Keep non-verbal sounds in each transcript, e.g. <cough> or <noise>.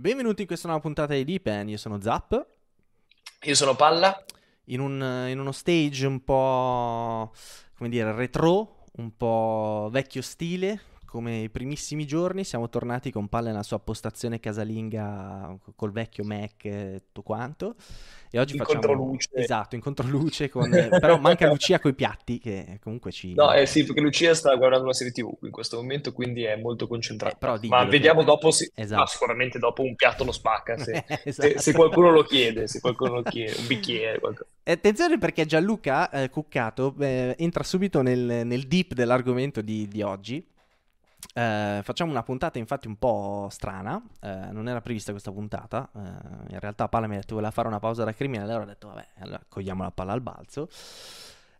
Benvenuti in questa nuova puntata di Deepen, io sono Zap. Io sono Palla. In, un, in uno stage un po', come dire, retro, un po' vecchio stile, come i primissimi giorni siamo tornati con Palle nella sua postazione casalinga col vecchio Mac e tutto quanto. E oggi in facciamo... Controluce. Esatto, in controluce, con... <laughs> però manca Lucia coi piatti che comunque ci... No, eh sì, perché Lucia sta guardando una serie TV in questo momento, quindi è molto concentrata. Eh, diglielo, Ma vediamo che... dopo, si... esatto. ah, sicuramente dopo un piatto lo spacca, se... esatto. <laughs> se, se esatto. qualcuno lo chiede, se qualcuno lo chiede, un bicchiere, qualcosa. Attenzione perché Gianluca eh, Cuccato eh, entra subito nel, nel, deep dell'argomento di, di oggi. Eh, facciamo una puntata infatti un po' strana, eh, non era prevista questa puntata, eh, in realtà Pala mi ha detto voleva fare una pausa da criminale, allora ho detto vabbè, allora cogliamo la palla al balzo.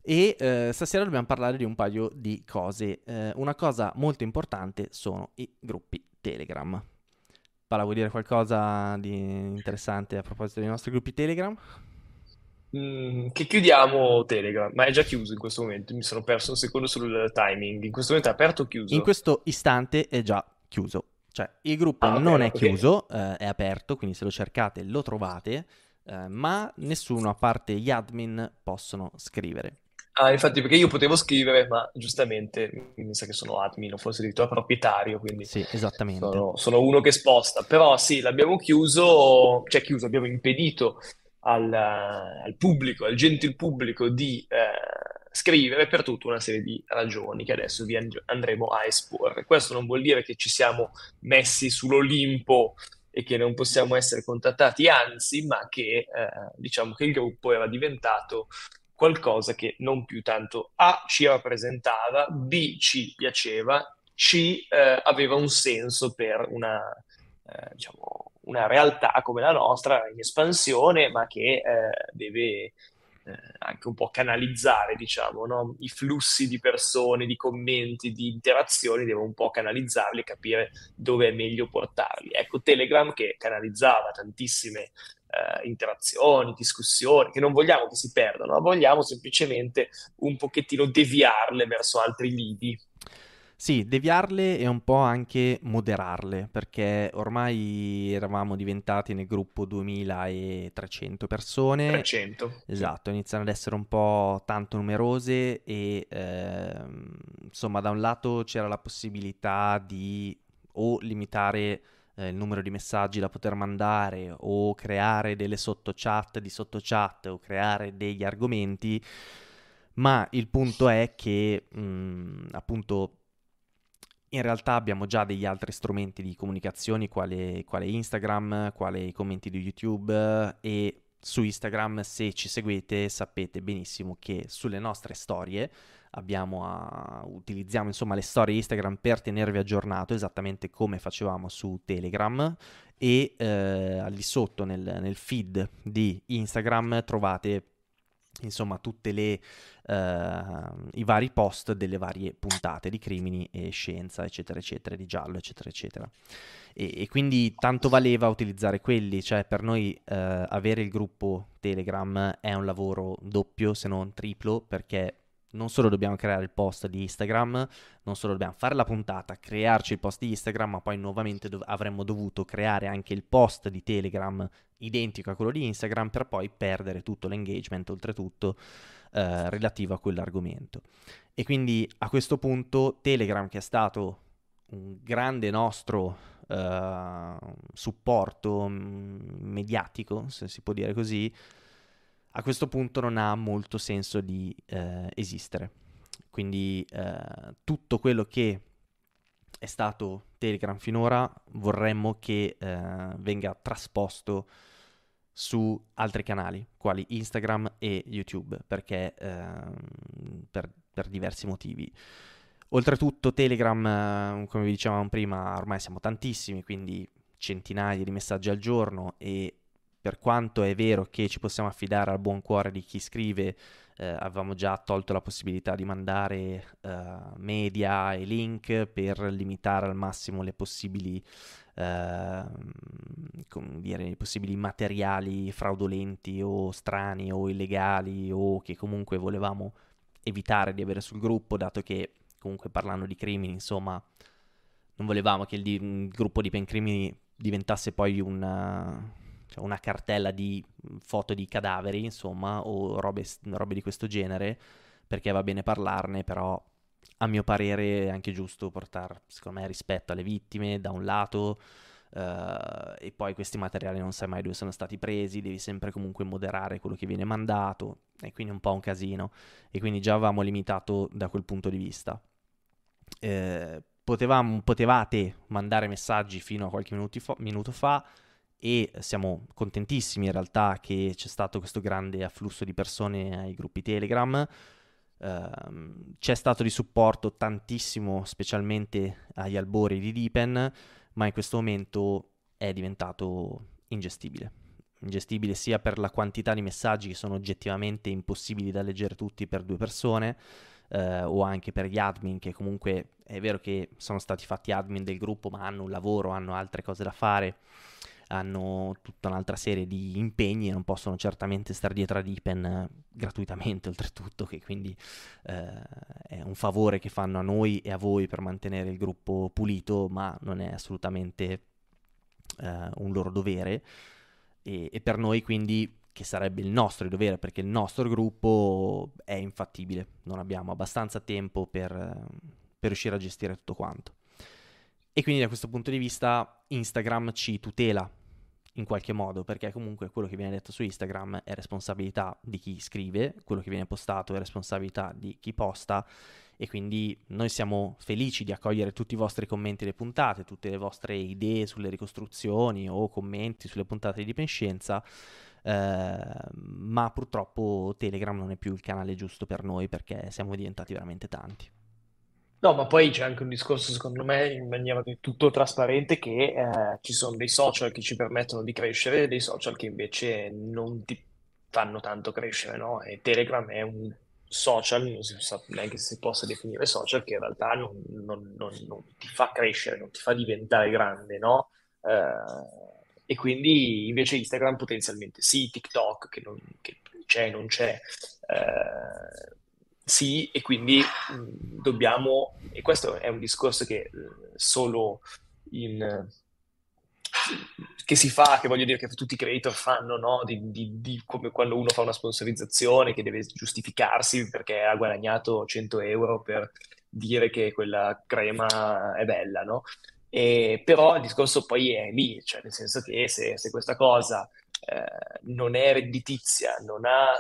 E eh, stasera dobbiamo parlare di un paio di cose. Eh, una cosa molto importante sono i gruppi Telegram. Pala vuoi dire qualcosa di interessante a proposito dei nostri gruppi Telegram? Mm, che chiudiamo Telegram, ma è già chiuso in questo momento. Mi sono perso un secondo sul timing. In questo momento è aperto o chiuso? In questo istante è già chiuso. Cioè, il gruppo ah, non è okay. chiuso, eh, è aperto, quindi se lo cercate lo trovate, eh, ma nessuno, a parte gli admin, possono scrivere. Ah, infatti, perché io potevo scrivere, ma giustamente mi sa che sono admin, o forse addirittura proprietario, quindi sì, esattamente. Sono, sono uno che sposta. Però sì, l'abbiamo chiuso, cioè chiuso, abbiamo impedito al, al pubblico, al gentil pubblico di eh, scrivere per tutta una serie di ragioni che adesso vi andremo a esporre. Questo non vuol dire che ci siamo messi sull'Olimpo e che non possiamo essere contattati, anzi, ma che eh, diciamo che il gruppo era diventato qualcosa che non più tanto A ci rappresentava, B ci piaceva, C eh, aveva un senso per una, eh, diciamo, una realtà come la nostra in espansione, ma che eh, deve eh, anche un po' canalizzare, diciamo, no? i flussi di persone, di commenti, di interazioni, deve un po' canalizzarli e capire dove è meglio portarli. Ecco, Telegram che canalizzava tantissime Uh, interazioni, discussioni, che non vogliamo che si perdano, ma vogliamo semplicemente un pochettino deviarle verso altri lidi sì, deviarle e un po' anche moderarle, perché ormai eravamo diventati nel gruppo 2300 persone. 300. Esatto, iniziano ad essere un po' tanto numerose e ehm, insomma da un lato c'era la possibilità di o limitare eh, il numero di messaggi da poter mandare o creare delle sottochat di sottochat o creare degli argomenti, ma il punto è che mh, mm, appunto in realtà abbiamo già degli altri strumenti di comunicazione, quale, quale Instagram, quale i commenti di YouTube e su Instagram, se ci seguite, sapete benissimo che sulle nostre storie a, utilizziamo insomma le storie Instagram per tenervi aggiornato, esattamente come facevamo su Telegram e eh, lì sotto nel, nel feed di Instagram trovate insomma tutti uh, ehm, i vari post delle varie puntate di crimini e scienza eccetera eccetera di giallo eccetera eccetera e, e quindi tanto valeva utilizzare quelli cioè per noi uh, avere il gruppo telegram è un lavoro doppio se non triplo perché non solo dobbiamo creare il post di Instagram, non solo dobbiamo fare la puntata, crearci il post di Instagram, ma poi nuovamente dov- avremmo dovuto creare anche il post di Telegram identico a quello di Instagram per poi perdere tutto l'engagement oltretutto eh, relativo a quell'argomento. E quindi a questo punto Telegram che è stato un grande nostro eh, supporto mm, mediatico, se si può dire così, a questo punto non ha molto senso di eh, esistere. Quindi eh, tutto quello che è stato Telegram finora vorremmo che eh, venga trasposto su altri canali, quali Instagram e YouTube, perché ehm, per, per, diversi motivi. Oltretutto Telegram, eh, come vi dicevamo prima, ormai siamo tantissimi, quindi centinaia di messaggi al giorno e per quanto è vero che ci possiamo affidare al buon cuore di chi scrive, eh, avevamo già tolto la possibilità di mandare eh, media e link per limitare al massimo le possibili, eh, dire, i possibili materiali fraudolenti o strani o illegali o che comunque volevamo evitare di avere sul gruppo, dato che comunque parlando di crimini, insomma, non volevamo che il, di- il gruppo di Pencrimini diventasse poi un cioè una cartella di mm, foto di cadaveri, insomma, o robe, robe di questo genere, perché va bene parlarne, però a mio parere è anche giusto portare, secondo me, rispetto alle vittime da un lato, uh, e poi questi materiali non sai mai dove sono stati presi, devi sempre comunque moderare quello che viene mandato, e quindi è un po' un casino. E quindi già avevamo limitato da quel punto di vista. Eh, potevamo, potevate mandare messaggi fino a qualche fa, minuto fa e siamo contentissimi in realtà che c'è stato questo grande afflusso di persone ai gruppi Telegram. Uh, c'è stato di supporto tantissimo, specialmente agli albori di Deepen, ma in questo momento è diventato ingestibile. Ingestibile sia per la quantità di messaggi che sono oggettivamente impossibili da leggere tutti per due persone, Uh, o anche per gli admin che comunque è vero che sono stati fatti admin del gruppo ma hanno un lavoro, hanno altre cose da fare hanno tutta un'altra serie di impegni e non possono certamente stare dietro ad Ipen eh, gratuitamente <laughs> oltretutto, che quindi eh, è un favore che fanno a noi e a voi per mantenere il gruppo pulito, ma non è assolutamente eh, un loro dovere. E, e per noi quindi che sarebbe il nostro dovere perché il nostro gruppo è infattibile, non abbiamo abbastanza tempo per, per, riuscire a gestire tutto quanto. E quindi da questo punto di vista Instagram ci tutela in qualche modo, perché comunque quello che viene detto su Instagram è responsabilità di chi scrive, quello che viene postato è responsabilità di chi posta e quindi noi siamo felici di accogliere tutti i vostri commenti alle puntate, tutte le vostre idee sulle ricostruzioni o commenti sulle puntate di Penscienza, eh, ma purtroppo Telegram non è più il canale giusto per noi perché siamo diventati veramente tanti. No, ma poi c'è anche un discorso, secondo me, in maniera del tutto trasparente, che eh, ci sono dei social che ci permettono di crescere e dei social che invece non ti fanno tanto crescere, no? E Telegram è un social, non si sa neanche se si possa definire social, che in realtà non, non, non, non ti fa crescere, non ti fa diventare grande, no? Eh, e quindi invece Instagram potenzialmente sì, TikTok che, che c'è, non c'è. Eh, sì e quindi mm, dobbiamo, e questo è un discorso che mm, solo in, che si fa, che voglio dire che tutti i creator fanno, no? di, di, di, come quando uno fa una sponsorizzazione che deve giustificarsi perché ha guadagnato 100 euro per dire che quella crema è bella, no? E, però il discorso poi è lì, cioè nel senso che se, se questa cosa eh, non è redditizia, non ha,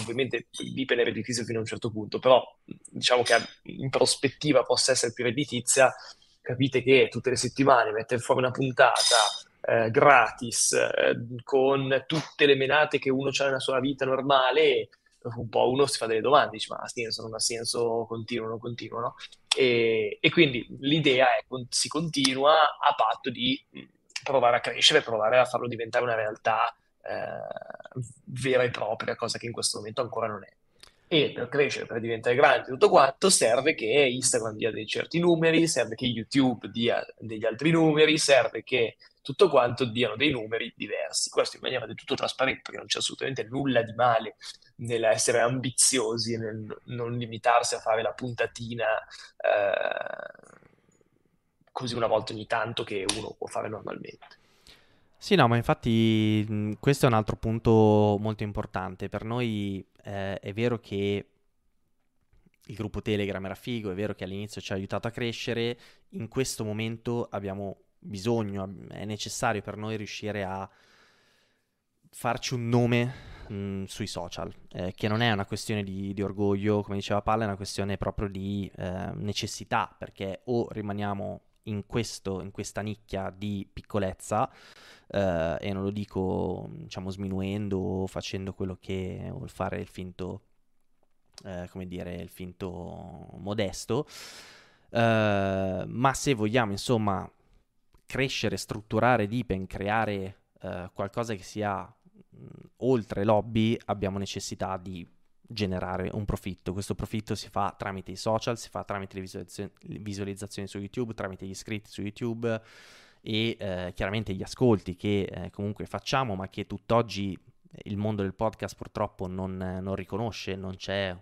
ovviamente l'IPEN è redditizia fino a un certo punto, però diciamo che in prospettiva possa essere più redditizia, capite che tutte le settimane mettere fuori una puntata eh, gratis, eh, con tutte le menate che uno ha nella sua vita normale, un po' uno si fa delle domande, dice ma ha senso, non ha senso, continuo, non continuo, no? E, e quindi l'idea è che con, si continua a patto di provare a crescere, provare a farlo diventare una realtà eh, vera e propria, cosa che in questo momento ancora non è. E per crescere, per diventare grande tutto quanto, serve che Instagram dia dei certi numeri, serve che YouTube dia degli altri numeri, serve che tutto quanto diano dei numeri diversi. Questo in maniera del tutto trasparente, perché non c'è assolutamente nulla di male nell'essere ambiziosi e nel non limitarsi a fare la puntatina. Eh, così una volta ogni tanto che uno può fare normalmente. Sì, no, ma infatti questo è un altro punto molto importante. Per noi eh, è vero che il gruppo Telegram era figo, è vero che all'inizio ci ha aiutato a crescere, in questo momento abbiamo bisogno, è necessario per noi riuscire a farci un nome mh, sui social, eh, che non è una questione di, di, orgoglio, come diceva Palla, è una questione proprio di eh, necessità, perché o rimaniamo in, questo, in questa nicchia di piccolezza, eh, e non lo dico diciamo sminuendo o facendo quello che vuol fare il finto, eh, come dire, il finto modesto, eh, ma se vogliamo insomma crescere, strutturare Deepen, creare eh, qualcosa che sia mh, mm, oltre lobby, abbiamo necessità di generare un profitto. Questo profitto si fa tramite i social, si fa tramite le visualizzazioni su YouTube, tramite gli iscritti su YouTube e eh, chiaramente gli ascolti che eh, comunque facciamo, ma che tutt'oggi il mondo del podcast purtroppo non, eh, non riconosce, non c'è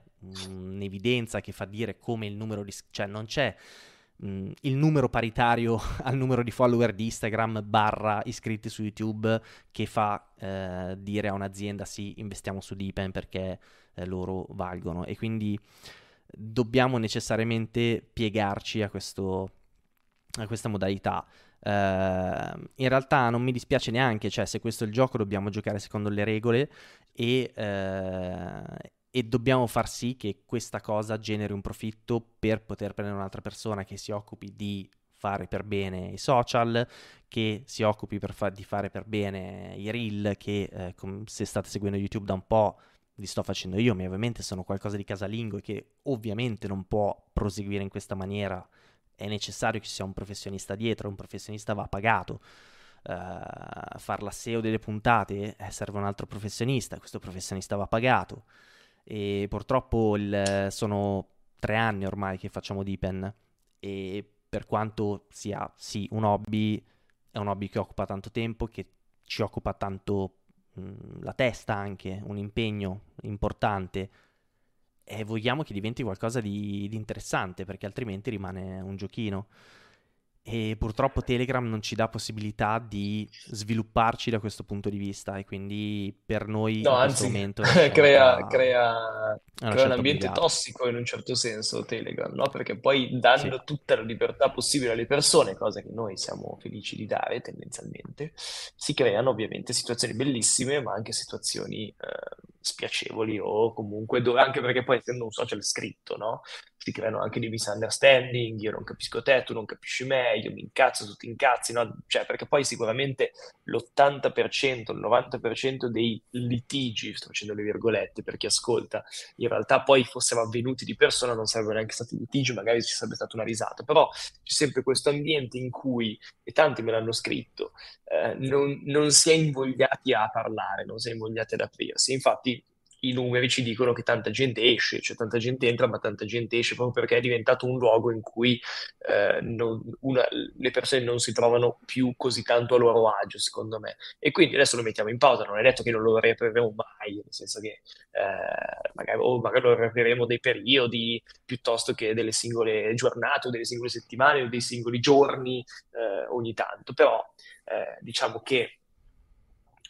un'evidenza che fa dire come il numero di... cioè non c'è mm, il numero paritario <laughs> al numero di follower di Instagram barra iscritti su YouTube che fa eh, dire a un'azienda sì investiamo su Deepen perché eh, loro valgono e quindi dobbiamo necessariamente piegarci a, questo, a questa modalità. Uh, in realtà non mi dispiace neanche, cioè se questo è il gioco dobbiamo giocare secondo le regole e, uh, e dobbiamo far sì che questa cosa generi un profitto per poter prendere un'altra persona che si occupi di fare per bene i social, che si occupi fa- di fare per bene i reel, che eh, com- se state seguendo YouTube da un po' li sto facendo io, ma ovviamente sono qualcosa di casalingo e che ovviamente non può proseguire in questa maniera. È necessario che ci sia un professionista dietro, un professionista va pagato. Uh, far l'asseo delle puntate eh, serve un altro professionista, questo professionista va pagato. E purtroppo il, sono tre anni ormai che facciamo Dipen e per quanto sia sì un hobby, è un hobby che occupa tanto tempo, che ci occupa tanto tempo Mm, la testa anche, un impegno importante e vogliamo che diventi qualcosa di, di interessante perché altrimenti rimane un giochino e purtroppo Telegram non ci dà possibilità di svilupparci da questo punto di vista e quindi per noi no, in anzi, questo momento crea, <laughs> scelta... crea, crea un ambiente obbligata. tossico in un certo senso Telegram, no? perché poi dando sì. tutta la libertà possibile alle persone, cosa che noi siamo felici di dare tendenzialmente, si creano ovviamente situazioni bellissime ma anche situazioni eh, spiacevoli o comunque dove, anche perché poi essendo un social scritto no? si creano anche dei misunderstanding, io non capisco te, tu non capisci me, io mi incazzo, tu ti incazzi, no? cioè, perché poi sicuramente l'80%, il 90% dei litigi, sto facendo le virgolette per chi ascolta, in realtà poi fossero avvenuti di persona non sarebbero neanche stati litigi, magari ci sarebbe stata una risata, però c'è sempre questo ambiente in cui, e tanti me l'hanno scritto, eh, non, non si è invogliati a parlare, non si è invogliati ad aprirsi. Infatti i numeri ci dicono che tanta gente esce, cioè tanta gente entra, ma tanta gente esce proprio perché è diventato un luogo in cui eh, non, una, le persone non si trovano più così tanto a loro agio, secondo me. E quindi adesso lo mettiamo in pausa, non è detto che non lo riapriremo mai, nel senso che eh, magari, o magari lo riapriremo dei periodi piuttosto che delle singole giornate o delle singole settimane o dei singoli giorni eh, ogni tanto, però eh, diciamo che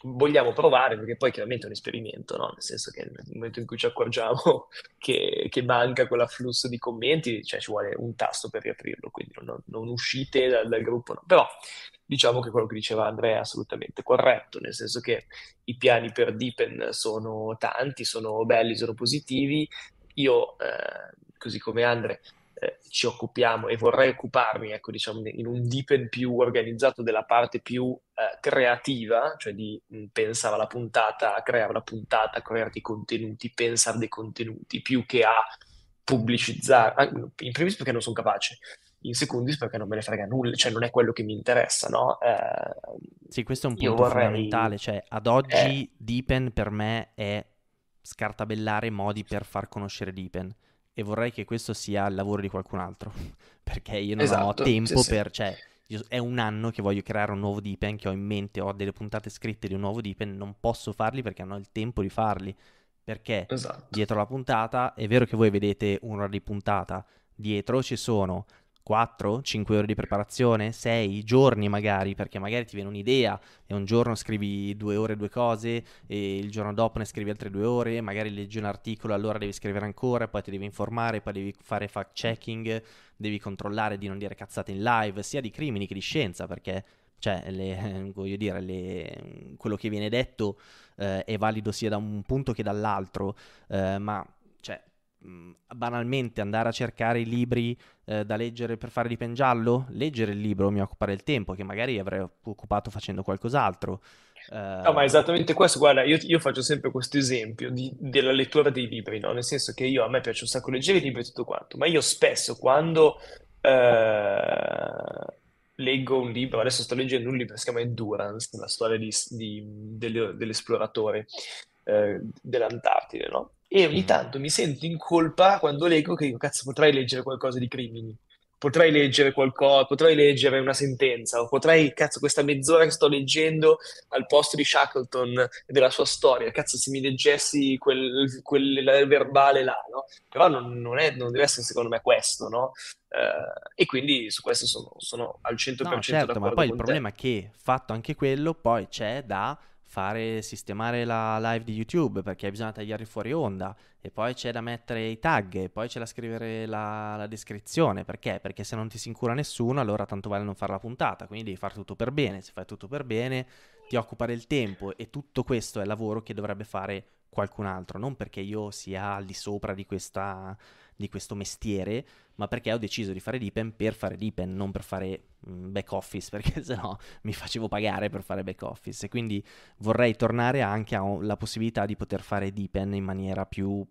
vogliamo provare, perché poi chiaramente è un esperimento, no? nel senso che nel momento in cui ci accorgiamo <laughs> che, che manca quell'afflusso di commenti, cioè ci vuole un tasto per riaprirlo, quindi non, non uscite dal, dal gruppo, no. però diciamo che quello che diceva Andrea è assolutamente corretto, nel senso che i piani per Deepen sono tanti, sono belli, sono positivi, io, eh, così come Andrea, eh, ci occupiamo e vorrei occuparmi, ecco, diciamo, in un deepen più organizzato della parte più eh, creativa, cioè di mh, mm, pensare alla puntata, creare la puntata, creare dei contenuti, pensare dei contenuti, più che a pubblicizzare, ah, in primis perché non sono capace, in secondis perché non me ne frega nulla, cioè non è quello che mi interessa, no? Eh, sì, questo è un punto vorrei... fondamentale, cioè ad oggi eh... Deepen per me è scartabellare modi per far conoscere Deepen e vorrei che questo sia il lavoro di qualcun altro, <laughs> perché io non esatto, ho tempo sì, per... Cioè, io, è un anno che voglio creare un nuovo Deepen, che ho in mente, ho delle puntate scritte di un nuovo Deepen, non posso farli perché non ho il tempo di farli, perché esatto. dietro la puntata, è vero che voi vedete un'ora di puntata, dietro ci sono 4, 5 ore di preparazione, 6 giorni magari, perché magari ti viene un'idea e un giorno scrivi due ore due cose e il giorno dopo ne scrivi altre due ore, magari leggi un articolo, allora devi scrivere ancora, poi ti devi informare, poi devi fare fact checking, devi controllare di non dire cazzate in live, sia di crimini che di scienza, perché cioè, le, <laughs> voglio dire, le, quello che viene detto eh, è valido sia da un punto che dall'altro, eh, ma cioè, Mm, banalmente andare a cercare i libri eh, da leggere per fare di pengiallo, leggere il libro mi occupa del tempo che magari avrei occupato facendo qualcos'altro. Eh... No, ma eh, esattamente questo, guarda, io, io faccio sempre questo esempio di, della lettura dei libri, no? nel senso che io a me piace un sacco leggere i libri e tutto quanto, ma io spesso quando eh, leggo un libro, adesso sto leggendo un libro che si chiama Endurance, la storia di, di, dell'esploratore eh, dell'Antartide, no? e ogni tanto mi sento in colpa quando leggo che dico, cazzo, potrei leggere qualcosa di crimini, potrei leggere qualcosa, potrei leggere una sentenza, o potrei, cazzo, questa mezz'ora che sto leggendo al posto di Shackleton e della sua storia, cazzo, se mi leggessi quel, quel verbale là, no? Però non, non, è, non, deve essere secondo me questo, no? Uh, e quindi su questo sono, sono al 100% no, certo, ma poi il te. problema è che fatto anche quello, poi c'è da fare, sistemare la live di YouTube perché bisogna tagliare fuori onda e poi c'è da mettere i tag e poi c'è da scrivere la, la, descrizione perché? Perché se non ti si incura nessuno allora tanto vale non fare la puntata, quindi devi fare tutto per bene, se fai tutto per bene ti occupa del tempo e tutto questo è lavoro che dovrebbe fare qualcun altro, non perché io sia al di sopra di, questa, di questo mestiere, ma perché ho deciso di fare Deepen per fare Deepen, non per fare mm, back office, <laughs> perché sennò mi facevo pagare per fare back office e quindi vorrei tornare anche alla possibilità di poter fare Deepen in maniera più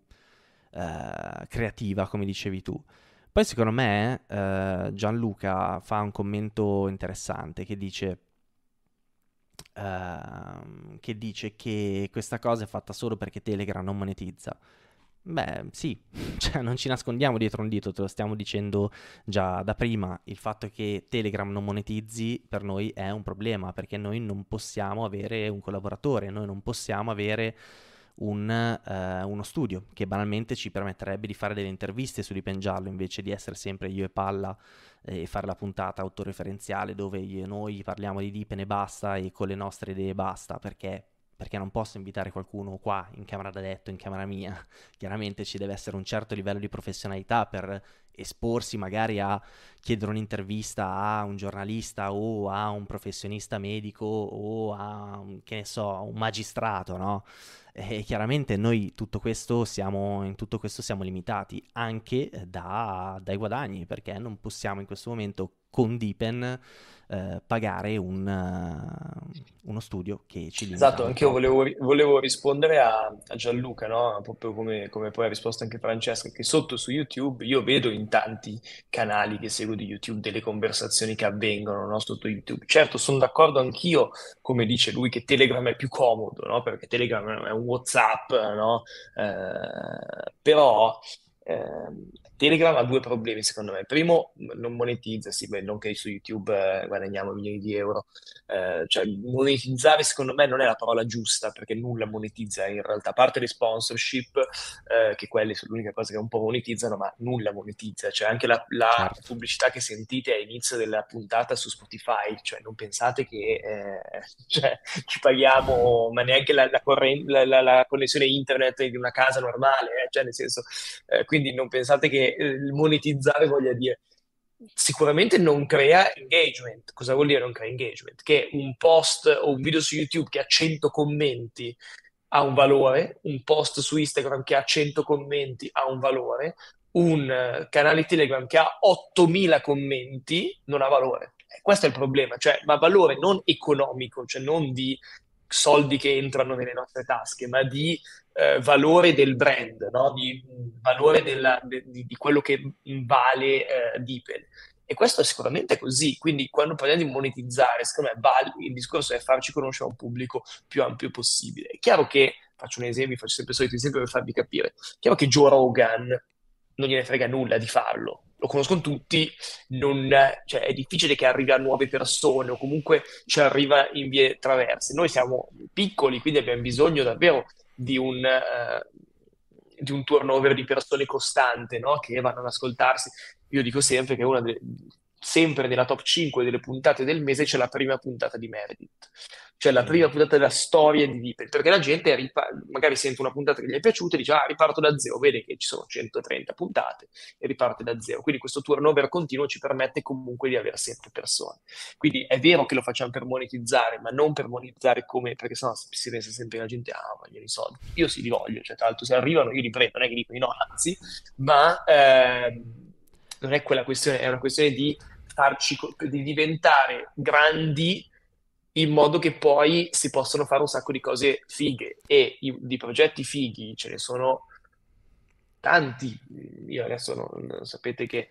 eh, creativa, come dicevi tu. Poi secondo me eh, Gianluca fa un commento interessante che dice uh, che dice che questa cosa è fatta solo perché Telegram non monetizza. Beh, sì, <laughs> cioè, non ci nascondiamo dietro un dito, te lo stiamo dicendo già da prima. Il fatto che Telegram non monetizzi per noi è un problema perché noi non possiamo avere un collaboratore, noi non possiamo avere un, uh, uno studio che banalmente ci permetterebbe di fare delle interviste su Ripen Giallo invece di essere sempre io e Palla eh, e fare la puntata autoreferenziale dove io, noi parliamo di Deep e basta e con le nostre idee basta perché perché non posso invitare qualcuno qua in camera da letto, in camera mia. <laughs> Chiaramente ci deve essere un certo livello di professionalità per esporsi magari a chiedere un'intervista a un giornalista o a un professionista medico o a mm, che ne so, un magistrato, no? E chiaramente noi tutto questo siamo, in tutto questo siamo limitati anche da, dai guadagni perché non possiamo in questo momento con Dipen eh, pagare un, uh, uno studio che ci limita. Esatto, anche io volevo, volevo, rispondere a, a Gianluca, no? proprio come, come, poi ha risposto anche Francesca, che sotto su YouTube io vedo in in tanti canali che seguo di YouTube delle conversazioni che avvengono no, sotto YouTube. Certo, sono d'accordo anch'io, come dice lui, che Telegram è più comodo, no? perché Telegram è un WhatsApp, no? eh, però... Eh, Telegram ha due problemi, secondo me. Primo, non monetizza, sì, beh, non che su YouTube eh, guadagniamo milioni di euro. Eh, cioè, monetizzare, secondo me, non è la parola giusta, perché nulla monetizza in realtà, a parte le sponsorship, eh, che quelle sono l'unica cosa che un po' monetizzano, ma nulla monetizza. Cioè, anche la, la certo. pubblicità che sentite all'inizio della puntata su Spotify, cioè, non pensate che eh, <laughs> cioè, ci paghiamo, ma neanche la, la, corren- la, connessione internet di una casa normale, eh, cioè, nel senso, eh, quindi non pensate che che eh, monetizzare voglia dire. Sicuramente non crea engagement. Cosa vuol dire non crea engagement? Che un post o un video su YouTube che ha 100 commenti ha un valore, un post su Instagram che ha 100 commenti ha un valore, un eh, canale Telegram che ha 8000 commenti non ha valore. Eh, questo è il problema, cioè, ma valore non economico, cioè non di soldi che entrano nelle nostre tasche, ma di eh, valore del brand, no? di valore della, di, di, quello che vale eh, Deepen. E questo è sicuramente così, quindi quando parliamo di monetizzare, secondo me vale, il discorso è farci conoscere a un pubblico più ampio possibile. È chiaro che, faccio un esempio, faccio sempre il solito esempio per farvi capire, è chiaro che Joe Rogan non gliene frega nulla di farlo, lo conoscono tutti, non, cioè, è difficile che arrivi a nuove persone o comunque ci arriva in vie traverse. Noi siamo piccoli, quindi abbiamo bisogno davvero di un, eh, di un turnover di persone costante no? che vanno ad ascoltarsi. Io dico sempre che una de- sempre nella top 5 delle puntate del mese c'è la prima puntata di Meredith cioè la prima puntata della storia di Deep, perché la gente ripa- magari sente una puntata che gli è piaciuta e dice ah riparto da zero, vede che ci sono 130 puntate e riparte da zero, quindi questo turnover continuo ci permette comunque di avere sette persone, quindi è vero che lo facciamo per monetizzare, ma non per monetizzare come, perché sennò si pensa sempre la gente ah voglio i soldi, io sì li voglio, cioè tra l'altro se arrivano io li prendo, non è che dico no anzi, ma ehm, non è quella questione, è una questione di farci, di diventare grandi in modo che poi si possano fare un sacco di cose fighe e i, di progetti fighi ce ne sono tanti. Io adesso non, sapete che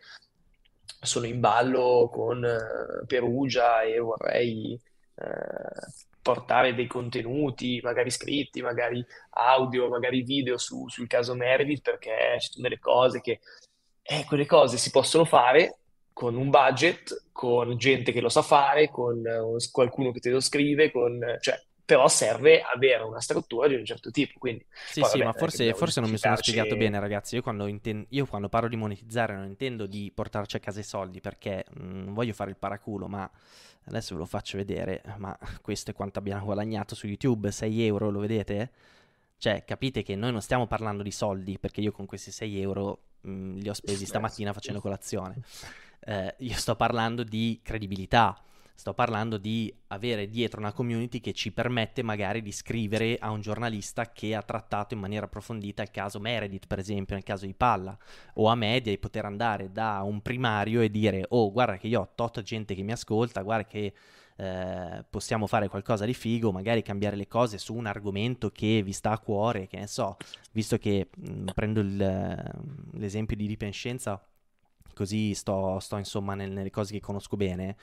sono in ballo con uh, Perugia e vorrei uh, portare dei contenuti, magari scritti, magari audio, magari video su, sul caso Meredith perché ci sono delle cose che, eh, quelle cose si possono fare con un budget, con gente che lo sa fare, con eh, qualcuno che te lo scrive, con, cioè, però serve avere una struttura di un certo tipo. Quindi, sì, sì, vabbè, ma forse, forse non mi sono spiegato bene, ragazzi. Io quando, inten- io quando, parlo di monetizzare non intendo di portarci a casa i soldi perché mm, non voglio fare il paraculo, ma adesso ve lo faccio vedere. Ma questo è quanto abbiamo guadagnato su YouTube: 6 euro, lo vedete? Cioè, capite che noi non stiamo parlando di soldi perché io con questi 6 euro mh, mm, li ho spesi stamattina facendo colazione. <laughs> eh, io sto parlando di credibilità, sto parlando di avere dietro una community che ci permette magari di scrivere a un giornalista che ha trattato in maniera approfondita il caso Meredith, per esempio, nel caso di Palla, o a media di poter andare da un primario e dire oh guarda che io ho tot gente che mi ascolta, guarda che eh, possiamo fare qualcosa di figo, magari cambiare le cose su un argomento che vi sta a cuore, che ne so, visto che mh, mm, prendo il, l'esempio di Ripenscienza così sto, sto insomma nel, nelle cose che conosco bene,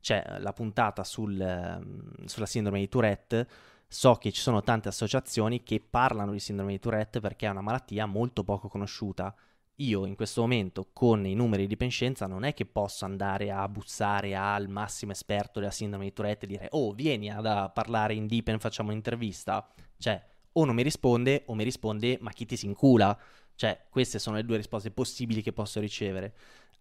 c'è la puntata sul, ehm, sulla sindrome di Tourette. So che ci sono tante associazioni che parlano di sindrome di Tourette perché è una malattia molto poco conosciuta. Io in questo momento con i numeri di penscienza non è che posso andare a bussare al massimo esperto della sindrome di Tourette e dire oh vieni a parlare in Deepen, facciamo un'intervista. Cioè, o non mi risponde o mi risponde ma chi ti si incula? Cioè, queste sono le due risposte possibili che posso ricevere.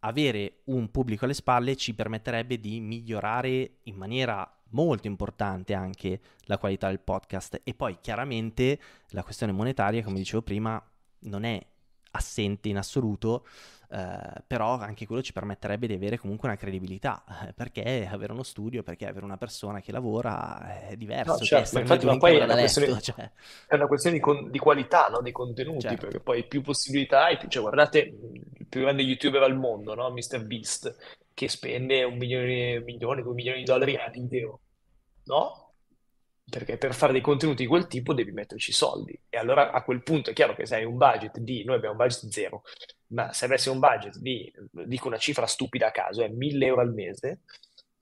Avere un pubblico alle spalle ci permetterebbe di migliorare in maniera molto importante anche la qualità del podcast. E poi chiaramente la questione monetaria, come dicevo prima, non è assente in assoluto, eh, però anche quello ci permetterebbe di avere comunque una credibilità, eh, perché avere uno studio, perché avere una persona che lavora è diverso. No, certo, <laughs> cioè. è una, questione, di, con, di qualità, no? dei contenuti, certo. perché poi più possibilità hai, più, cioè, guardate il più grande youtuber al mondo, no? Mr. Beast, che spende un milione, un milione, due milioni di dollari ad video, no? perché per fare dei contenuti di quel tipo devi metterci soldi e allora a quel punto è chiaro che se hai un budget di noi abbiamo un budget zero ma se avessi un budget di, dico una cifra stupida a caso, è 1000 euro al mese,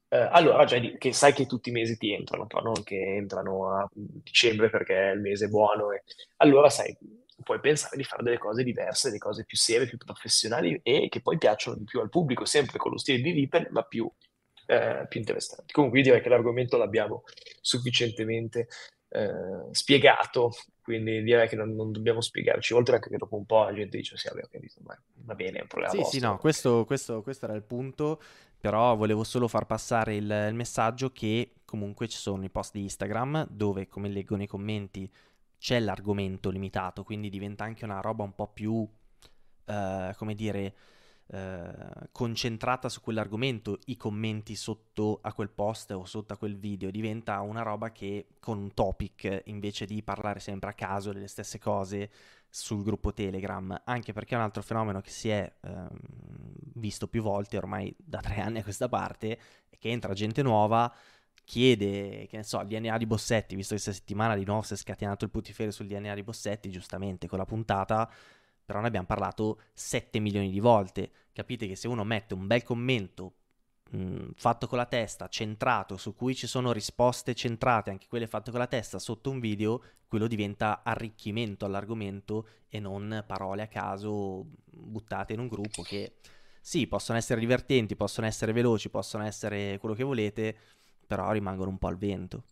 eh, allora già cioè, di, che sai che tutti i mesi ti entrano, però non che entrano a dicembre perché è il mese buono, e, allora sai, puoi pensare di fare delle cose diverse, delle cose più serie, più professionali e che poi piacciono di più al pubblico, sempre con lo stile di Viper, ma più, eh, più interessanti. Comunque io direi che l'argomento l'abbiamo sufficientemente eh, spiegato quindi direi che non, non, dobbiamo spiegarci, oltre anche che dopo un po' la gente dice sì, vabbè, okay, va bene, è un problema. Sì, vostro. sì, no, questo, questo, questo, era il punto, però volevo solo far passare il, il, messaggio che comunque ci sono i post di Instagram dove, come leggo nei commenti, c'è l'argomento limitato, quindi diventa anche una roba un po' più, uh, come dire, eh, concentrata su quell'argomento, i commenti sotto a quel post o sotto a quel video, diventa una roba che con un topic invece di parlare sempre a caso delle stesse cose sul gruppo Telegram, anche perché è un altro fenomeno che si è ehm, visto più volte ormai da tre anni a questa parte, è che entra gente nuova, chiede, che ne so, il DNA di Bossetti, visto che questa settimana di nuovo si è scatenato il putiferio sul DNA di Bossetti, giustamente con la puntata, però ne abbiamo parlato 7 milioni di volte. Capite che se uno mette un bel commento mh, mm, fatto con la testa, centrato, su cui ci sono risposte centrate, anche quelle fatte con la testa, sotto un video, quello diventa arricchimento all'argomento e non parole a caso buttate in un gruppo che sì, possono essere divertenti, possono essere veloci, possono essere quello che volete, però rimangono un po' al vento.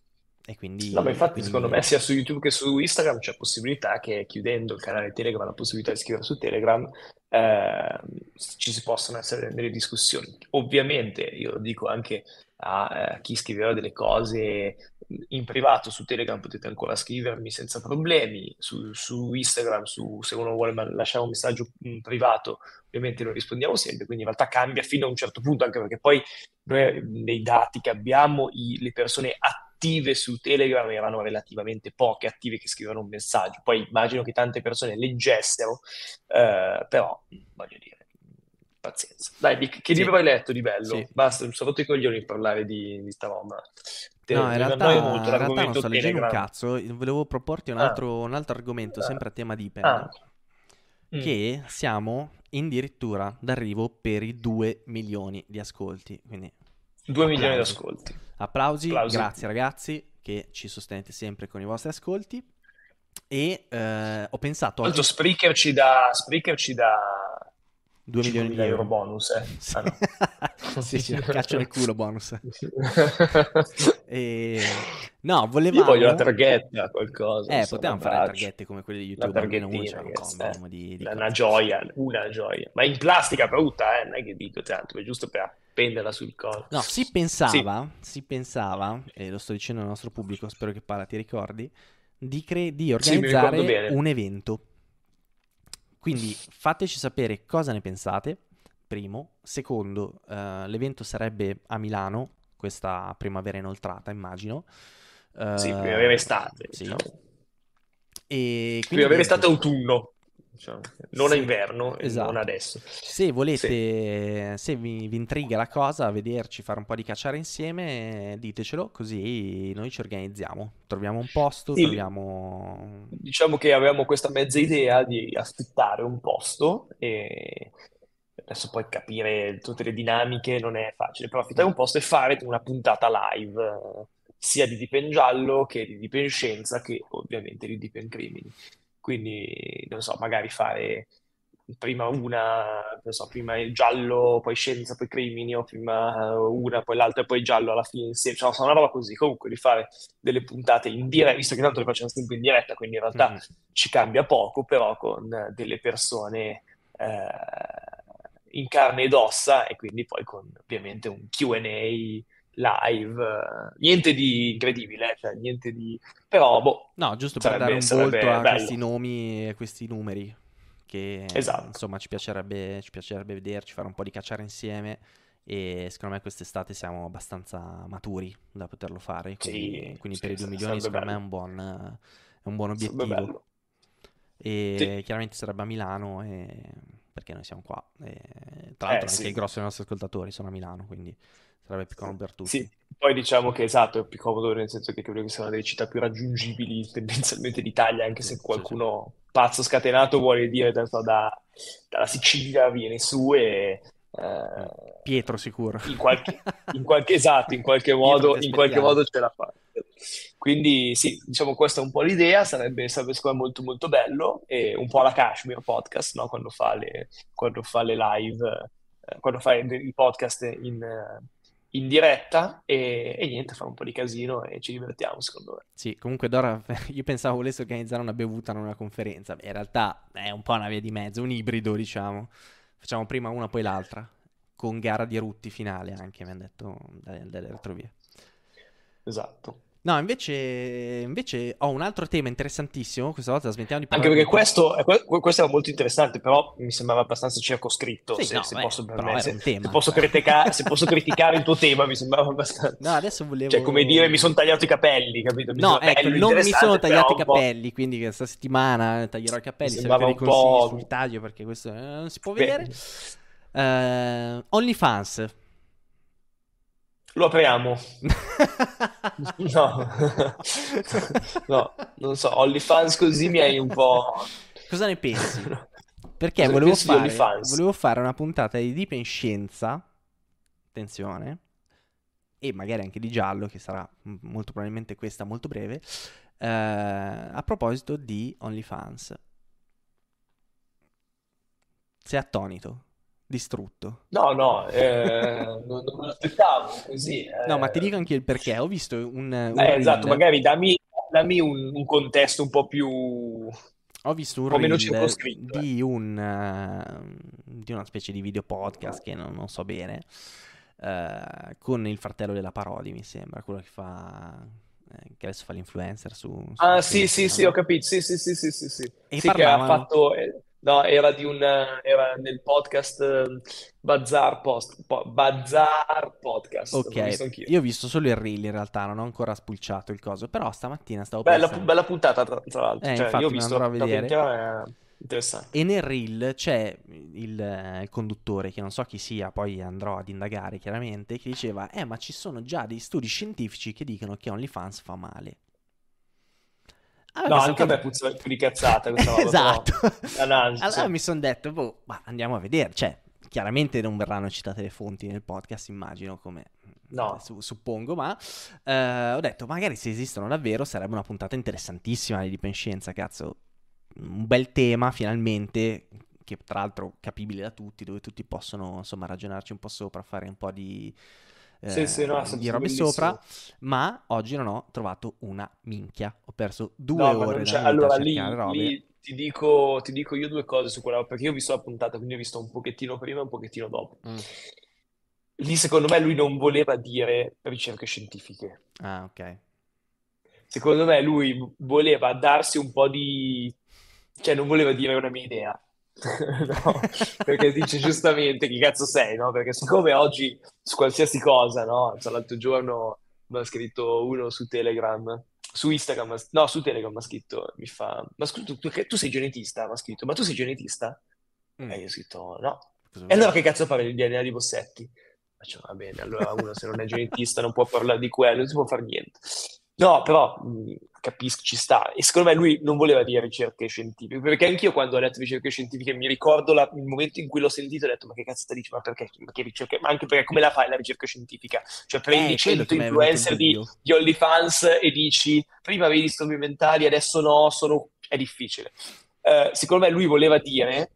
E quindi, no, ma infatti, quindi... secondo me, sia su YouTube che su Instagram c'è possibilità che chiudendo il canale Telegram, la possibilità di scrivere su Telegram, eh, ci si possano essere delle discussioni. Ovviamente, io lo dico anche a eh, chi scriveva delle cose in privato su Telegram potete ancora scrivermi senza problemi, su, su Instagram, su, se uno vuole lasciare un messaggio privato, ovviamente noi rispondiamo sempre, quindi in realtà cambia fino a un certo punto, anche perché poi noi nei dati che abbiamo, i, le persone attive su Telegram erano relativamente poche attive che scrivevano un messaggio, poi immagino che tante persone leggessero, eh, però voglio dire Pazienza. Dai, di, che sì. libro hai letto di bello? Sì. Basta, mi sono rotto i coglioni per parlare di, di sta roba. Te, no, in realtà, molto, in realtà non sto leggendo un cazzo, volevo proporti un ah. altro, ah. un altro argomento, ah. sempre a tema di penna, ah. Mm. che mm. siamo addirittura d'arrivo per i 2 milioni di ascolti. Quindi, 2 milioni di ascolti. Applausi, applausi, grazie ragazzi che ci sostenete sempre con i vostri ascolti. E eh, ho pensato... Tanto oggi... Spreaker ci dà 2 milioni di euro. euro bonus, eh. <laughs> sì. Ah, no. <laughs> sì, sì, <laughs> caccio nel culo bonus. Sì. e... No, volevamo... Io voglio la targhetta, qualcosa. Eh, potevamo fare braccio. targhette come quelle di YouTube. La targhettina, un combo, eh. di, di una, una gioia, una gioia. Ma in plastica brutta, eh, non è che dico tanto, è giusto per appenderla sul collo. No, si pensava, si pensava, e lo sto dicendo al nostro pubblico, spero che parla ti ricordi, di, cre- di organizzare un evento quindi fateci sapere cosa ne pensate, primo. Secondo, uh, l'evento sarebbe a Milano, questa primavera inoltrata, immagino. Uh, sì, primavera-estate. Eh, sì. Diciamo. E quindi, primavera-estate-autunno diciamo. non sì, a inverno esatto. non adesso. Se volete, sì. se vi, vi, intriga la cosa, vederci, fare un po' di cacciare insieme, ditecelo, così noi ci organizziamo, troviamo un posto, sì. troviamo... Diciamo che avevamo questa mezza idea di affittare un posto e... Adesso poi capire tutte le dinamiche non è facile, però affittare un posto e fare una puntata live sia di Deep Giallo che di Deep Scienza che ovviamente di Deep Crimini. Quindi, non so, magari fare prima una, non so, prima il giallo, poi scienza, poi crimini, o prima eh, una, poi l'altra, e poi giallo alla fine insieme. Cioè, una roba così. Comunque, di fare delle puntate in diretta, visto che tanto le facciamo sempre in diretta, quindi in realtà mm-hmm. ci cambia poco, però con delle persone eh, in carne ed ossa, e quindi poi con ovviamente un QA live, eh, niente di incredibile, cioè, niente di... però boh. No, giusto per dare un volto a bello. questi nomi e questi numeri, che esatto. insomma ci piacerebbe, ci piacerebbe vederci, fare un po' di cacciare insieme e secondo me quest'estate siamo abbastanza maturi da poterlo fare, quindi, sì, quindi sì, per i 2 milioni secondo bello. me è un, buon, è un buon obiettivo. E sì. chiaramente sarebbe a Milano e... perché noi siamo qua. E... Tra eh, l'altro eh, anche il grosso dei nostri ascoltatori sono a Milano, quindi sarebbe più comodo per tutti. Sì, poi diciamo che esatto, è più comodo nel senso che credo che sia una delle città più raggiungibili <laughs> tendenzialmente d'Italia, anche se qualcuno sì, sì. pazzo scatenato vuole dire da, da, dalla Sicilia viene su e... Eh, Pietro sicuro. In qualche, in qualche, <laughs> esatto, in qualche, modo, in qualche modo ce la fa. Quindi sì, diciamo questa è un po' l'idea, sarebbe, sarebbe secondo me molto molto bello e un po' la Cashmere Podcast, no? quando, fa le, quando fa le live, eh, quando fa i podcast in, in diretta e, e niente, fa un po' di casino e ci divertiamo secondo me. Sì, comunque Dora, io pensavo volesse organizzare una bevuta, non una conferenza, in realtà è un po' una via di mezzo, un ibrido diciamo, facciamo prima una poi l'altra, con gara di rutti finale anche, mi hanno detto dalle retrovie. Esatto. No, invece, invece, ho un altro tema interessantissimo. Questa volta smettiamo di parlare. Anche perché questo, questo era molto interessante, però mi sembrava abbastanza circoscritto. Sì, se, no, se beh, posso, me, se, se posso, cioè. critica- se posso criticare il tuo tema, mi sembrava abbastanza. No, adesso volevo. Cioè, come dire, mi sono tagliato i capelli, capito? Mi no, ecco, non mi sono tagliato i capelli. Quindi questa settimana taglierò i capelli. Mi sembrava un po'. sul taglio perché questo eh, non si può vedere. Uh, OnlyFans lo apriamo. <laughs> no. <laughs> no, non so, OnlyFans così mi hai un po'... Cosa ne pensi? <laughs> Perché volevo fare, volevo fare, una puntata di Deep in Scienza, attenzione, e magari anche di giallo, che sarà molto probabilmente questa molto breve, eh, a proposito di OnlyFans. Sei attonito distrutto. No, no, eh, non, non me l'aspettavo così. No, ma ti eh. dico anche il perché. Ho visto un... un eh, esatto, magari dammi, dammi un, un, contesto un po' più... Ho visto un, eh. un reel eh, di, un, di una specie di video podcast che non, non so bene, eh, con il fratello della Parodi, mi sembra, quello che fa che adesso fa l'influencer su... su ah sì sì sì, ho capito, sì sì sì sì sì. E sì, parlavano... che ha fatto... Eh, No, era, di un, era nel podcast ehm, Bazaar, Post, po, Bazaar Podcast. Ok, io ho visto solo il reel in realtà, non ho ancora spulciato il coso, però stamattina stavo bella, pensando... Bella puntata tra, tra l'altro, eh, cioè, infatti, io ho visto a vedere. È interessante. E nel reel c'è il, il, eh, conduttore, che non so chi sia, poi andrò ad indagare chiaramente, che diceva, eh ma ci sono già dei studi scientifici che dicono che OnlyFans fa male. Allora, no, anche che... a me puzza più di cazzata questa <laughs> Esatto. allora mi sono detto, boh, ma andiamo a vedere. Cioè, chiaramente non verranno citate le fonti nel podcast, immagino, come no. Eh, su, suppongo, ma eh, ho detto, magari se esistono davvero sarebbe una puntata interessantissima di Dipenscienza, cazzo. Un bel tema, finalmente, che tra l'altro capibile da tutti, dove tutti possono, insomma, ragionarci un po' sopra, fare un po' di eh, sì, sì, no, di robe bellissimo. sopra, ma oggi non ho trovato una minchia. Ho perso due no, ore da allora, lì, lì ti, dico, ti dico, io due cose su quella, perché io ho visto la puntata, quindi ho visto un pochettino prima e un pochettino dopo. Mm. Lì secondo me lui non voleva dire ricerche scientifiche. Ah, ok. Secondo me lui voleva darsi un po' di... cioè non voleva dire una mia idea <laughs> no, perché dice giustamente chi cazzo sei, no? Perché siccome oggi su qualsiasi cosa, no? Cioè, l'altro giorno mi ha scritto uno su Telegram, su Instagram, no, su Telegram mi ha scritto, mi fa, ma scusa, tu, tu, tu, sei genetista? Mi ha scritto, ma tu sei genetista? Mm. E io ho scritto, no. Cosa e allora che cazzo parli il DNA di Bossetti? Faccio, va bene, allora uno se non è genetista non può parlare di quello, non si può fare niente. No, però mm, capisco, ci sta. E secondo me lui non voleva dire ricerche scientifiche, perché anch'io quando ho letto ricerche scientifiche mi ricordo la, il momento in cui l'ho sentito e ho detto ma che cazzo dici, ma perché, ma che ricerche, ma anche perché come la fai la ricerca scientifica? Cioè eh, prendi eh, 100 influencer di, di OnlyFans e dici prima avevi disturbi mentali, adesso no, sono... è difficile. Uh, secondo me lui voleva dire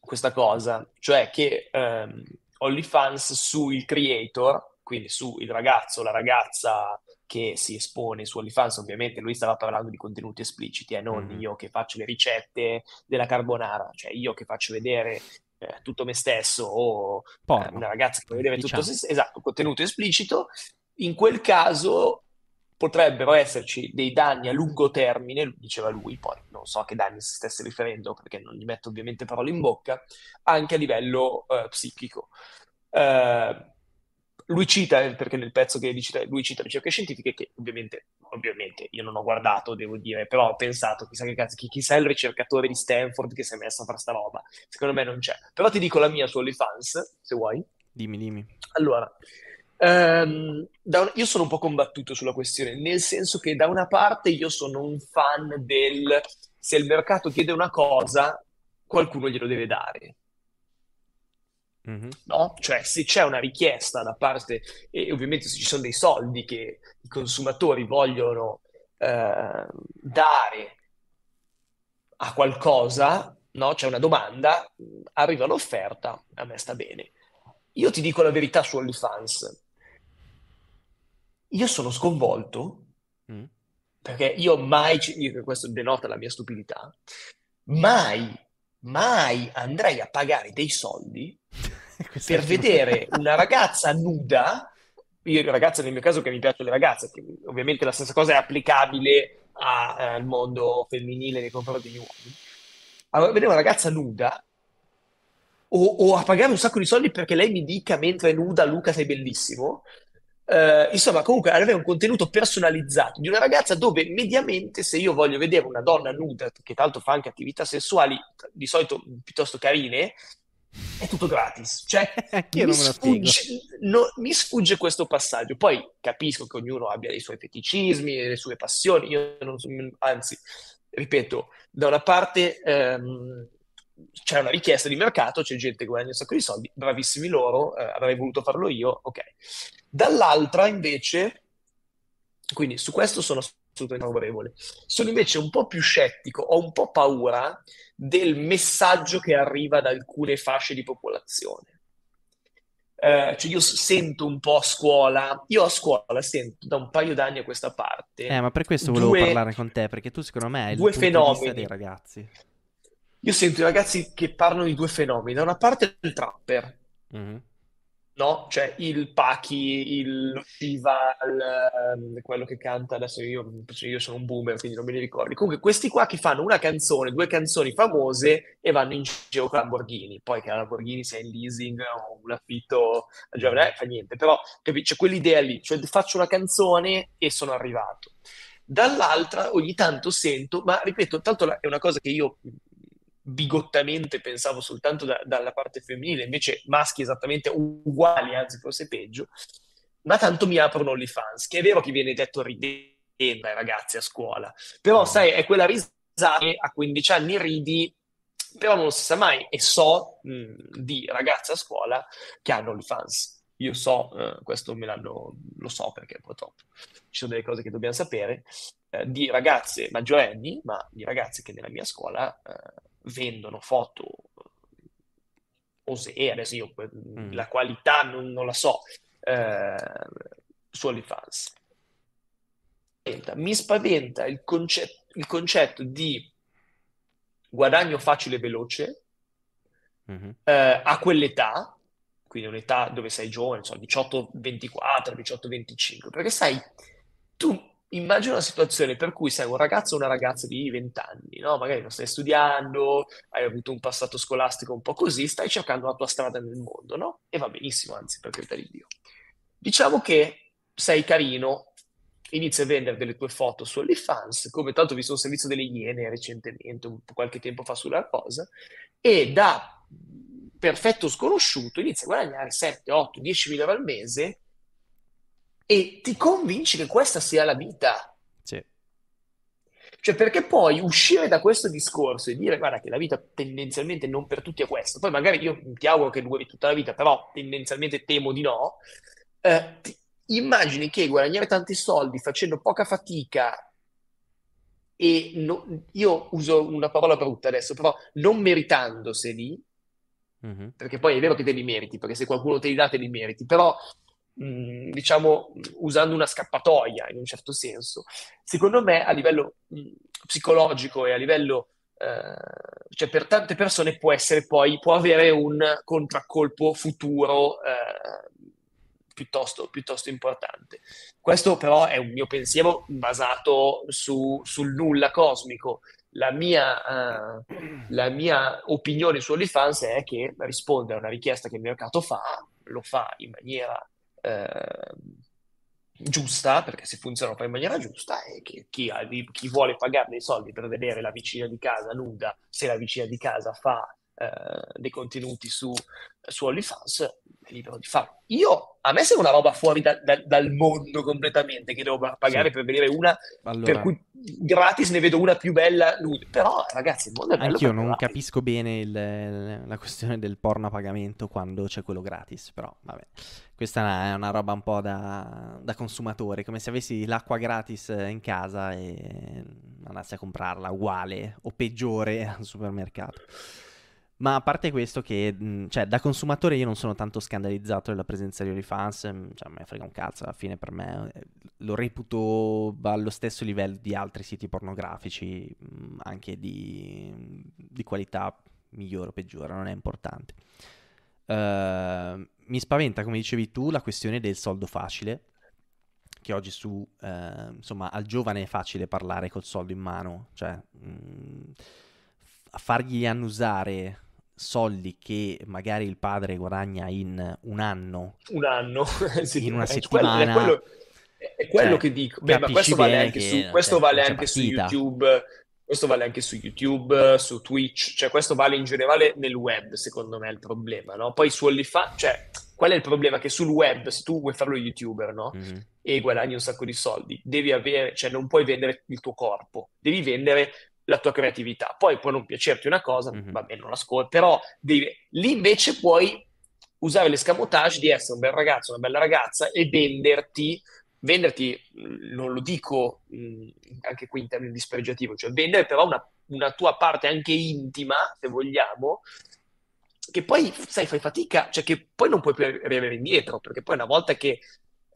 questa cosa, cioè che um, OnlyFans sul creator, quindi sul ragazzo, la ragazza che si espone su OnlyFans, ovviamente lui stava parlando di contenuti espliciti e eh, non mm-hmm. io che faccio le ricette della carbonara, cioè io che faccio vedere eh, tutto me stesso o eh, una ragazza che vedeva diciamo. tutto se stesso, esatto, contenuto esplicito, in quel caso potrebbero esserci dei danni a lungo termine, diceva lui, poi non so a che danni si stesse riferendo perché non gli metto ovviamente parole in bocca, anche a livello eh, psichico. Uh, lui cita, perché nel pezzo che dice, lui cita ricerche scientifiche, che ovviamente, ovviamente, io non ho guardato, devo dire, però ho pensato, chissà che cazzo, chi, chissà il ricercatore di Stanford che si è messo a fare sta roba. Secondo me non c'è. Però ti dico la mia su OnlyFans, se vuoi. Dimmi, dimmi. Allora, Um, un... io sono un po' combattuto sulla questione, nel senso che da una parte io sono un fan del se il mercato chiede una cosa, qualcuno glielo deve dare. Mm-hmm. No? Cioè, se c'è una richiesta da parte, e ovviamente se ci sono dei soldi che i consumatori vogliono eh, dare a qualcosa, no? c'è una domanda, arriva l'offerta, a me sta bene. Io ti dico la verità su OnlyFans. Io sono sconvolto mm. perché io mai, questo denota la mia stupidità, mai mai andrei a pagare dei soldi <laughs> per vedere <laughs> una ragazza nuda, io ragazza nel mio caso che mi piacciono le ragazze, che ovviamente la stessa cosa è applicabile a, eh, al mondo femminile nei confronti degli uomini, allora, vedere una ragazza nuda o, o, a pagare un sacco di soldi perché lei mi dica mentre è nuda Luca sei bellissimo, Uh, insomma, comunque avere un contenuto personalizzato di una ragazza dove mediamente se io voglio vedere una donna nuda, che tanto fa anche attività sessuali, di solito piuttosto carine, è tutto gratis. Cioè, <laughs> mi sfugge, no, mi, sfugge, questo passaggio. Poi capisco che ognuno abbia i suoi feticismi e le sue passioni. Io non so, anzi, ripeto, da una parte ehm, c'è una richiesta di mercato, c'è gente che guadagna un sacco di soldi, bravissimi loro, eh, avrei voluto farlo io, ok. Dall'altra, invece, quindi su questo sono assolutamente favorevole, sono invece un po' più scettico, ho un po' paura del messaggio che arriva da alcune fasce di popolazione. Eh, cioè io sento un po' a scuola, io a scuola sento da un paio d'anni a questa parte. Eh, ma per questo volevo due, parlare con te, perché tu secondo me hai il due fenomeni. dei ragazzi. Io sento i ragazzi che parlano di due fenomeni, da una parte il trapper, mm-hmm no? Cioè il Pachi, il Shiva, il, ehm, quello che canta adesso io, io, sono un boomer, quindi non me ne ricordo. Comunque, questi qua che fanno una canzone, due canzoni famose e vanno in giro con Lamborghini. Poi che la Lamborghini sia in leasing o un affitto a giovane, eh, fa niente. Però capisci, c'è quell'idea lì, cioè faccio una canzone e sono arrivato dall'altra ogni tanto sento, ma ripeto, tanto è una cosa che io bigottamente pensavo soltanto da, dalla parte femminile, invece maschi esattamente uguali, anzi forse peggio, ma tanto mi aprono le fans, che è vero che viene detto ridendo ai ragazzi a scuola, però mm. sai, è quella risata che a 15 anni ridi, però non si sa mai, e so mh, mm, di ragazze a scuola che hanno le fans. Io so, eh, questo me l'hanno, lo so perché purtroppo ci sono delle cose che dobbiamo sapere, eh, di ragazze maggiorenni, ma di ragazze che nella mia scuola eh, vendono foto eh, osere, adesso eh, mm. la qualità non, non la so, eh, su OnlyFans. Mi spaventa il, concetto, il concetto di guadagno facile e veloce mm-hmm. eh, a quell'età, quindi un'età dove sei giovane, so, 18-24, 18-25, perché sai, tu immagina una situazione per cui sei un ragazzo o una ragazza di 20 anni, no? magari non stai studiando, hai avuto un passato scolastico un po' così, stai cercando la tua strada nel mondo, no? E va benissimo, anzi, per carità di Dio. Diciamo che sei carino, Inizia a vendere delle tue foto su OnlyFans, come tanto ho visto un servizio delle Iene recentemente, qualche tempo fa sulla cosa, e da perfetto sconosciuto inizia a guadagnare 7, 8, 10 mila al mese e ti convinci che questa sia la vita. Sì. Cioè, perché poi uscire da questo discorso e dire, guarda, che la vita tendenzialmente non per tutti è questa, poi magari io ti auguro che duri tutta la vita, però tendenzialmente temo di no, eh, immagini che guadagnare tanti soldi facendo poca fatica e no, io uso una parola brutta adesso, però non meritandoseli, mm-hmm. perché poi è vero che te li meriti, perché se qualcuno te li dà te li meriti, però diciamo, usando una scappatoia in un certo senso. Secondo me, a livello psicologico e a livello Uh, cioè per tante persone può essere poi può avere un contraccolpo futuro uh, piuttosto, piuttosto, importante. Questo però è un mio pensiero basato su, sul nulla cosmico. La mia, uh, la mia opinione su OnlyFans è che risponde a una richiesta che il mercato fa, lo fa in maniera Ehm, giusta, perché se funziona fa in maniera giusta e chi, chi, chi vuole pagare dei soldi per vedere la vicina di casa nuda, se la vicina di casa fa eh, dei contenuti su, su OnlyFans, è libero di farlo. Io, a me sembra una roba fuori da, da, dal mondo completamente, che devo pagare sì. per vedere una, allora. per cui gratis ne vedo una più bella nude. però ragazzi il mondo è bello Anch'io non gratis. capisco bene il, la questione del porno a pagamento quando c'è quello gratis, però vabbè. Questa è una, roba un po' da, da, consumatore, come se avessi l'acqua gratis eh, in casa e andassi a comprarla uguale o peggiore al supermercato. Ma a parte questo, che mm, cioè, da consumatore io non sono tanto scandalizzato della presenza di OnlyFans, mm, cioè, me frega un cazzo, alla fine per me eh, lo reputo allo stesso livello di altri siti pornografici, mm, anche di, di, qualità migliore o peggiore, non è importante. Uh, mi spaventa, come dicevi tu, la questione del soldo facile, che oggi su, uh, insomma, al giovane è facile parlare col soldo in mano, cioè... Mh, fargli annusare soldi che magari il padre guadagna in un anno, un anno <laughs> sì, in una settimana. È quello, è quello cioè, che dico. Beh, ma questo vale anche, che, su, cioè, questo vale anche su YouTube. Questo vale anche su YouTube, su Twitch, cioè questo vale in generale nel web, secondo me è il problema, no? Poi su OnlyFans, cioè, qual è il problema? Che sul web, se tu vuoi farlo youtuber, no? Mm-hmm. E guadagni un sacco di soldi, devi avere, cioè non puoi vendere il tuo corpo, devi vendere la tua creatività. Poi può non piacerti una cosa, mm-hmm. va bene, non ascolti, però devi... lì invece puoi usare l'escamotage di essere un bel ragazzo, una bella ragazza e venderti, venderti, non lo dico mm, anche qui in termini dispregiativo, cioè vendere però una, una tua parte anche intima, se vogliamo, che poi sai, fai fatica, cioè che poi non puoi più riavere indietro, perché poi una volta che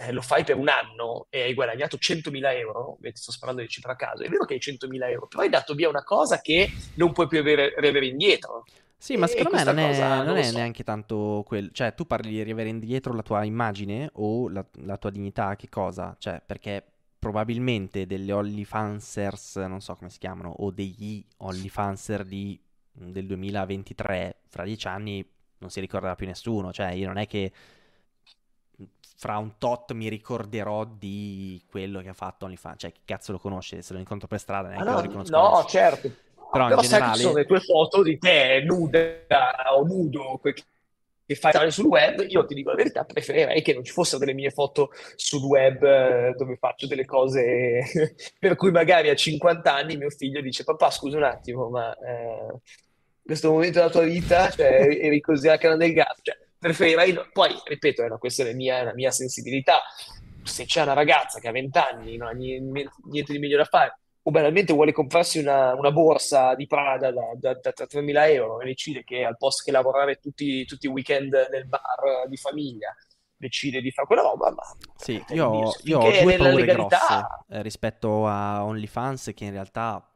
eh, lo fai per un anno e hai guadagnato 100.000 euro, sto sparando di cifra a caso, è vero che hai 100.000 euro, però hai dato via una cosa che non puoi più avere, avere indietro. Sì, ma secondo me non è, cosa, non non è so. neanche tanto quello. Cioè, tu parli di riavere indietro la tua immagine o la, la tua dignità, che cosa? Cioè, perché probabilmente delle OnlyFansers, non so come si chiamano, o degli OnlyFanser di, mm, del 2023, fra dieci anni non si ricorderà più nessuno. Cioè, io non è che fra un tot mi ricorderò di quello che ha fatto OnlyFans. Cioè, che cazzo lo conosce? Se lo incontro per strada, ah, no, lo riconosco. No, conosce. certo. Però, Però in generale... sono le tue foto di te nuda o nudo che fai stare sul web, io ti dico la verità, preferirei che non ci fossero delle mie foto sul web eh, dove faccio delle cose <laughs> per cui magari a 50 anni mio figlio dice papà scusa un attimo, ma eh, questo momento della tua vita, cioè eri così alla canna del gatto, cioè, preferirei, poi ripeto, è una questione mia, è una mia sensibilità. Se c'è una ragazza che ha 20 anni, non ha niente, di meglio da fare, o banalmente vuole comprarsi una, una borsa di Prada da, da, da, 3.000 euro e decide che al posto che lavorare tutti, tutti i weekend nel bar di famiglia, decide di fare quella roba, ma... Sì, io, io ho due paure legalità... grosse eh, rispetto a OnlyFans che in realtà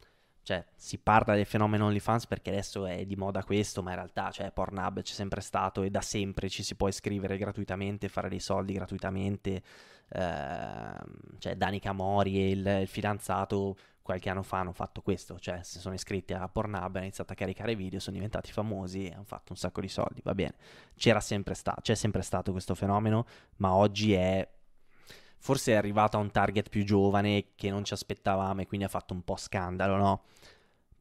cioè, si parla del fenomeno OnlyFans perché adesso è di moda questo, ma in realtà, cioè, Pornhub c'è sempre stato e da sempre ci si può iscrivere gratuitamente, fare dei soldi gratuitamente. Eh, cioè, Danica Mori e il, il, fidanzato qualche anno fa hanno fatto questo, cioè, si sono iscritti a Pornhub, hanno iniziato a caricare video, sono diventati famosi e hanno fatto un sacco di soldi, va bene. C'era sempre stato, c'è sempre stato questo fenomeno, ma oggi è forse è arrivato a un target più giovane che non ci aspettavamo e quindi ha fatto un po' scandalo, no?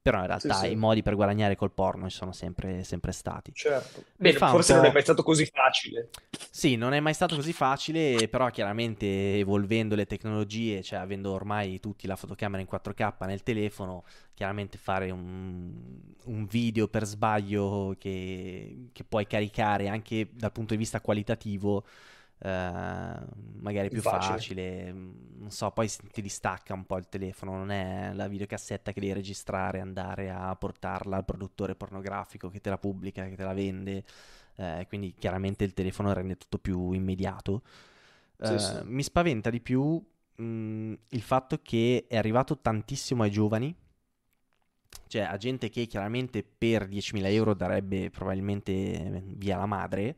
Però in realtà sì, sì. i modi per guadagnare col porno ci sono sempre, sempre stati. Certo. Beh, forse non è mai stato così facile. Sì, non è mai stato così facile, però chiaramente evolvendo le tecnologie, cioè avendo ormai tutti la fotocamera in 4K nel telefono, chiaramente fare un, un video per sbaglio che, che puoi caricare anche dal punto di vista qualitativo Ehm, magari più facile. facile. Mm, non so, poi ti distacca un po' il telefono, non è la videocassetta che devi registrare, andare a portarla al produttore pornografico che te la pubblica, che te la vende, eh, quindi chiaramente il telefono rende tutto più immediato. Sì, eh, sì. Mi spaventa di più mh, mm, il fatto che è arrivato tantissimo ai giovani, cioè a gente che chiaramente per 10.000 euro darebbe probabilmente eh, via la madre,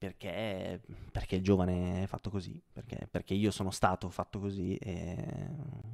perché, perché il giovane è fatto così, perché, perché io sono stato fatto così e,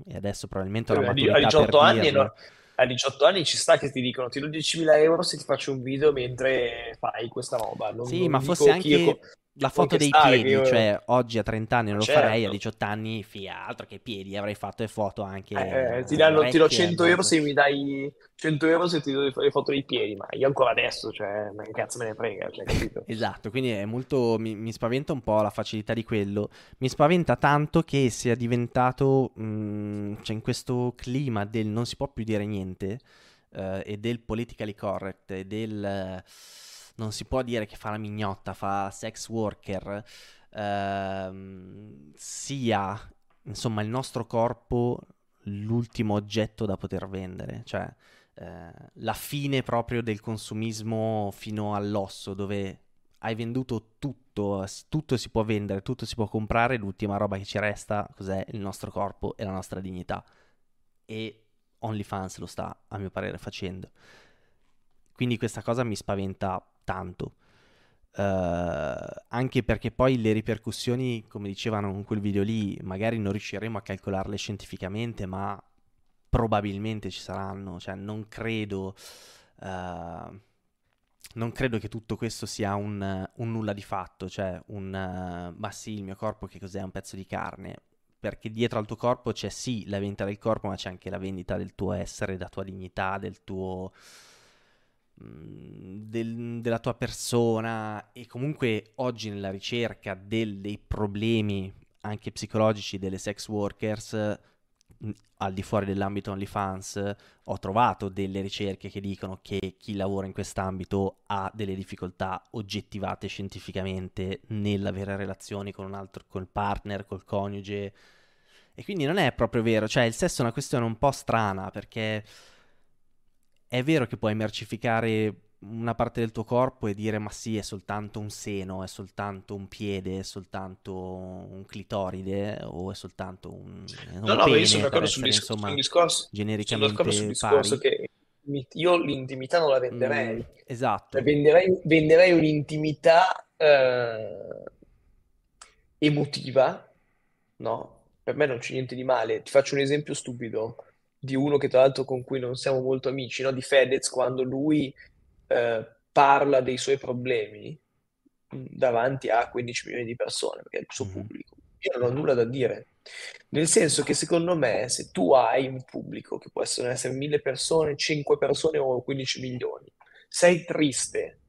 e adesso probabilmente ho la eh, maturità a 18 anni no, a 18 anni ci sta che ti dicono ti do 10.000 euro se ti faccio un video mentre fai questa roba. Non, sì, non ma forse anche... Io la foto dei piedi, cioè, io... cioè oggi a 30 anni non certo. lo farei, a 18 anni, fia, altro che piedi, avrei fatto le foto anche. Eh, ti, eh, danno, ti do 100 euro se mi dai 100 euro se ti do le foto dei piedi, ma io ancora adesso, cioè, che cazzo me ne frega, cioè, <laughs> capito? esatto, quindi è molto, mi, mi, spaventa un po' la facilità di quello, mi spaventa tanto che sia diventato, mh, mm, cioè in questo clima del non si può più dire niente, uh, e del politically correct, e del... Uh, non si può dire che fa la mignotta, fa sex worker, ehm, sia insomma il nostro corpo l'ultimo oggetto da poter vendere, cioè eh, la fine proprio del consumismo fino all'osso, dove hai venduto tutto, tutto si può vendere, tutto si può comprare, l'ultima roba che ci resta cos'è il nostro corpo e la nostra dignità. E OnlyFans lo sta, a mio parere, facendo. Quindi questa cosa mi spaventa tanto. Uh, anche perché poi le ripercussioni, come dicevano in quel video lì, magari non riusciremo a calcolarle scientificamente, ma probabilmente ci saranno. Cioè, non credo. Uh, non credo che tutto questo sia un, un nulla di fatto, cioè un uh, ma sì, il mio corpo che cos'è? Un pezzo di carne. Perché dietro al tuo corpo c'è sì la vendita del corpo, ma c'è anche la vendita del tuo essere, della tua dignità, del tuo Mhmm, del, della tua persona e comunque oggi nella ricerca del, dei problemi anche psicologici delle sex workers mhmm, al di fuori dell'ambito OnlyFans ho trovato delle ricerche che dicono che chi lavora in quest'ambito ha delle difficoltà oggettivate scientificamente nell'avere relazioni con un altro, col partner, col coniuge e quindi non è proprio vero, cioè il sesso è una questione un po' strana perché è vero che puoi mercificare una parte del tuo corpo e dire ma sì è soltanto un seno, è soltanto un piede, è soltanto un clitoride o è soltanto un... un no, no, pene, io sono d'accordo sul, discor- insomma, sul discorso, genericamente sono d'accordo sul discorso che io l'intimità non la venderei. Mm, esatto. Cioè, venderei, venderei un'intimità eh, emotiva, no? Per me non c'è niente di male. Ti faccio un esempio stupido di uno che tra l'altro con cui non siamo molto amici, no? di Fedez, quando lui eh, parla dei suoi problemi mm, davanti a 15 milioni di persone, perché è il suo mm-hmm. pubblico. Io non ho nulla da dire. Nel senso che secondo me se tu hai un pubblico, che possono essere mille persone, 5 persone o 15 milioni, sei triste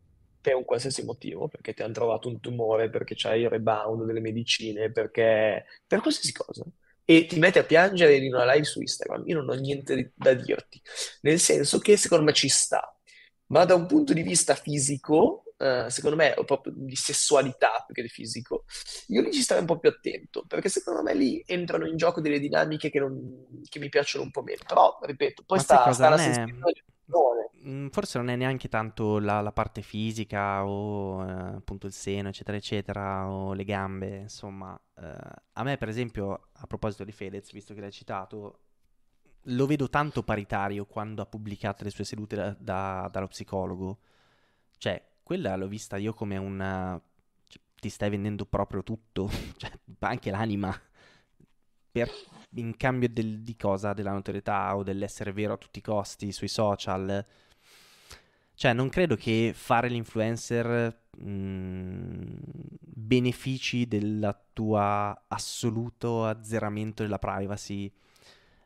per un qualsiasi motivo, perché ti hanno trovato un tumore, perché c'hai il rebound delle medicine, perché... per qualsiasi cosa, e ti mette a piangere in una live su Instagram. Io non ho niente da dirti, nel senso che secondo me ci sta, ma da un punto di vista fisico, eh, secondo me, o proprio di sessualità più che di fisico, io lì ci starei un po' più attento, perché secondo me lì entrano in gioco delle dinamiche che, non, che mi piacciono un po' meno. Però, ripeto, poi ma sta, sta la sensazione... Mm, forse non è neanche tanto la, la parte fisica o eh, appunto il seno, eccetera, eccetera, o le gambe, insomma. Eh, a me, per esempio, a proposito di Fedez, visto che l'hai citato, lo vedo tanto paritario quando ha pubblicato le sue sedute da, da, dallo psicologo. Cioè, quella l'ho vista io come una... Cioè, ti stai vendendo proprio tutto, <laughs> cioè, anche l'anima. Per in cambio del, di cosa? Della notorietà o dell'essere vero a tutti i costi sui social. Cioè, non credo che fare l'influencer mm, benefici del tuo assoluto azzeramento della privacy.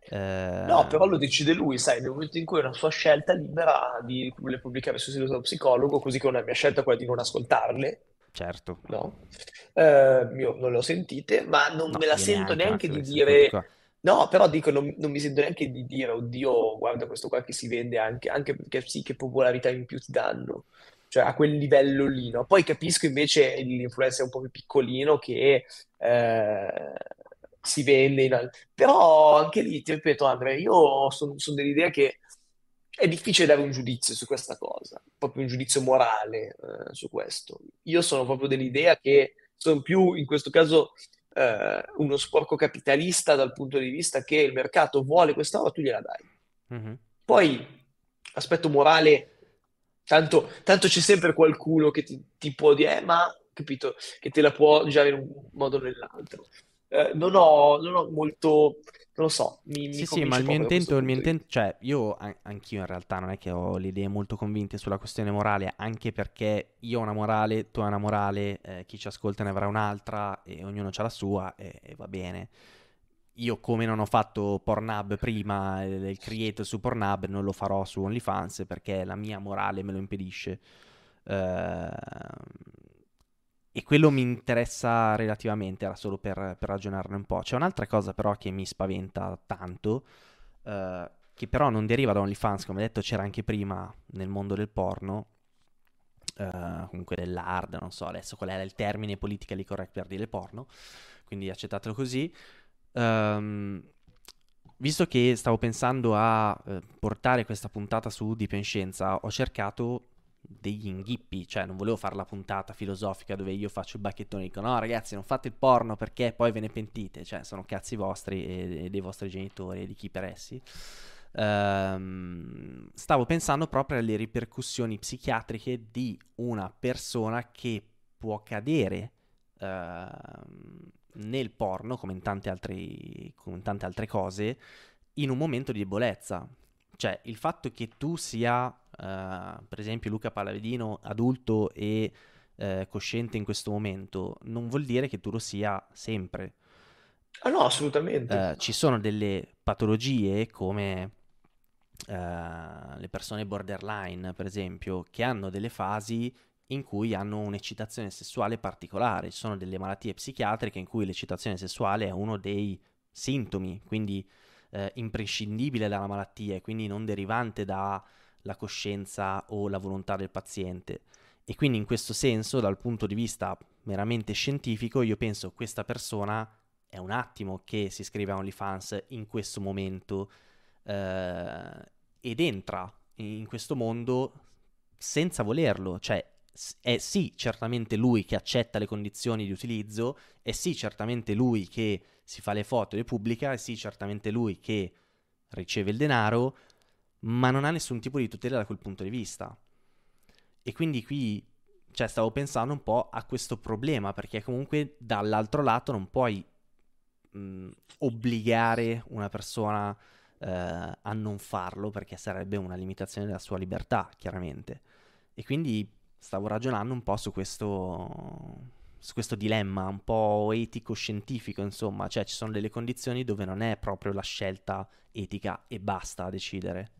Eh, no, però lo decide lui, sai, nel momento in cui è una sua scelta libera di pubblicare sul sito dello psicologo, così che una mia scelta è quella di non ascoltarle certo. No, eh, io non le ho sentite, ma non no, me la sento neanche, neanche di dire... No, però dico, non, non, mi sento neanche di dire, oddio, guarda questo qua che si vende anche, anche perché sì, che popolarità in più ti danno, cioè a quel livello lì, no? Poi capisco invece l'influencer un po' più piccolino che eh, si vende, in... però anche lì, ti ripeto Andrea, io sono son dell'idea che è difficile dare un giudizio su questa cosa, proprio un giudizio morale eh, su questo. Io sono proprio dell'idea che sono più, in questo caso, eh, uno sporco capitalista dal punto di vista che il mercato vuole questa roba, tu gliela dai. Mm-hmm. Poi, aspetto morale, tanto, tanto, c'è sempre qualcuno che ti, ti può dire, eh, ma, capito, che te la può girare in un modo o nell'altro. Eh, non, ho, non ho molto lo so. Mi, sì, mi sì, ma il mio intento, il mio intento, cioè io anch'io in realtà non è che ho le idee molto convinte sulla questione morale, anche perché io ho una morale, tu hai una morale, eh, chi ci ascolta ne avrà un'altra e ognuno ha la sua e, e, va bene. Io come non ho fatto Pornhub prima, il, create su Pornhub, non lo farò su OnlyFans perché la mia morale me lo impedisce. Ehm e quello mi interessa relativamente, era solo per, per, ragionarne un po'. C'è un'altra cosa però che mi spaventa tanto, eh, che però non deriva da OnlyFans, come detto c'era anche prima nel mondo del porno, eh, comunque dell'hard, non so adesso qual era il termine politically correct per dire porno, quindi accettatelo così. Um, visto che stavo pensando a eh, portare questa puntata su Deep in Scienza, ho cercato degli inghippi, cioè non volevo fare la puntata filosofica dove io faccio il bacchettone e dico no ragazzi non fate il porno perché poi ve ne pentite, cioè sono cazzi vostri e, e dei vostri genitori e di chi per essi. Um, stavo pensando proprio alle ripercussioni psichiatriche di una persona che può cadere uh, nel porno, come in, altre, come in tante altre cose, in un momento di debolezza. Cioè, il fatto che tu sia, uh, per esempio, Luca Palladino, adulto e uh, cosciente in questo momento, non vuol dire che tu lo sia sempre. Ah no, assolutamente. Uh, ci sono delle patologie come le persone borderline, per esempio, che hanno delle fasi in cui hanno un'eccitazione sessuale particolare. Ci sono delle malattie psichiatriche in cui l'eccitazione sessuale è uno dei sintomi, quindi eh, imprescindibile dalla malattia e quindi non derivante dalla coscienza o la volontà del paziente. E quindi in questo senso, dal punto di vista meramente scientifico, io penso che questa persona è un attimo che si iscrive a OnlyFans in questo momento eh, ed entra in questo mondo senza volerlo, cioè è sì certamente lui che accetta le condizioni di utilizzo, è sì certamente lui che si fa le foto e le pubblica, è sì certamente lui che riceve il denaro, ma non ha nessun tipo di tutela da quel punto di vista. E quindi qui cioè, stavo pensando un po' a questo problema, perché comunque dall'altro lato non puoi mh, mm, obbligare una persona eh, a non farlo, perché sarebbe una limitazione della sua libertà, chiaramente. E quindi stavo ragionando un po' su questo, su questo dilemma un po' etico-scientifico, insomma, cioè ci sono delle condizioni dove non è proprio la scelta etica e basta a decidere.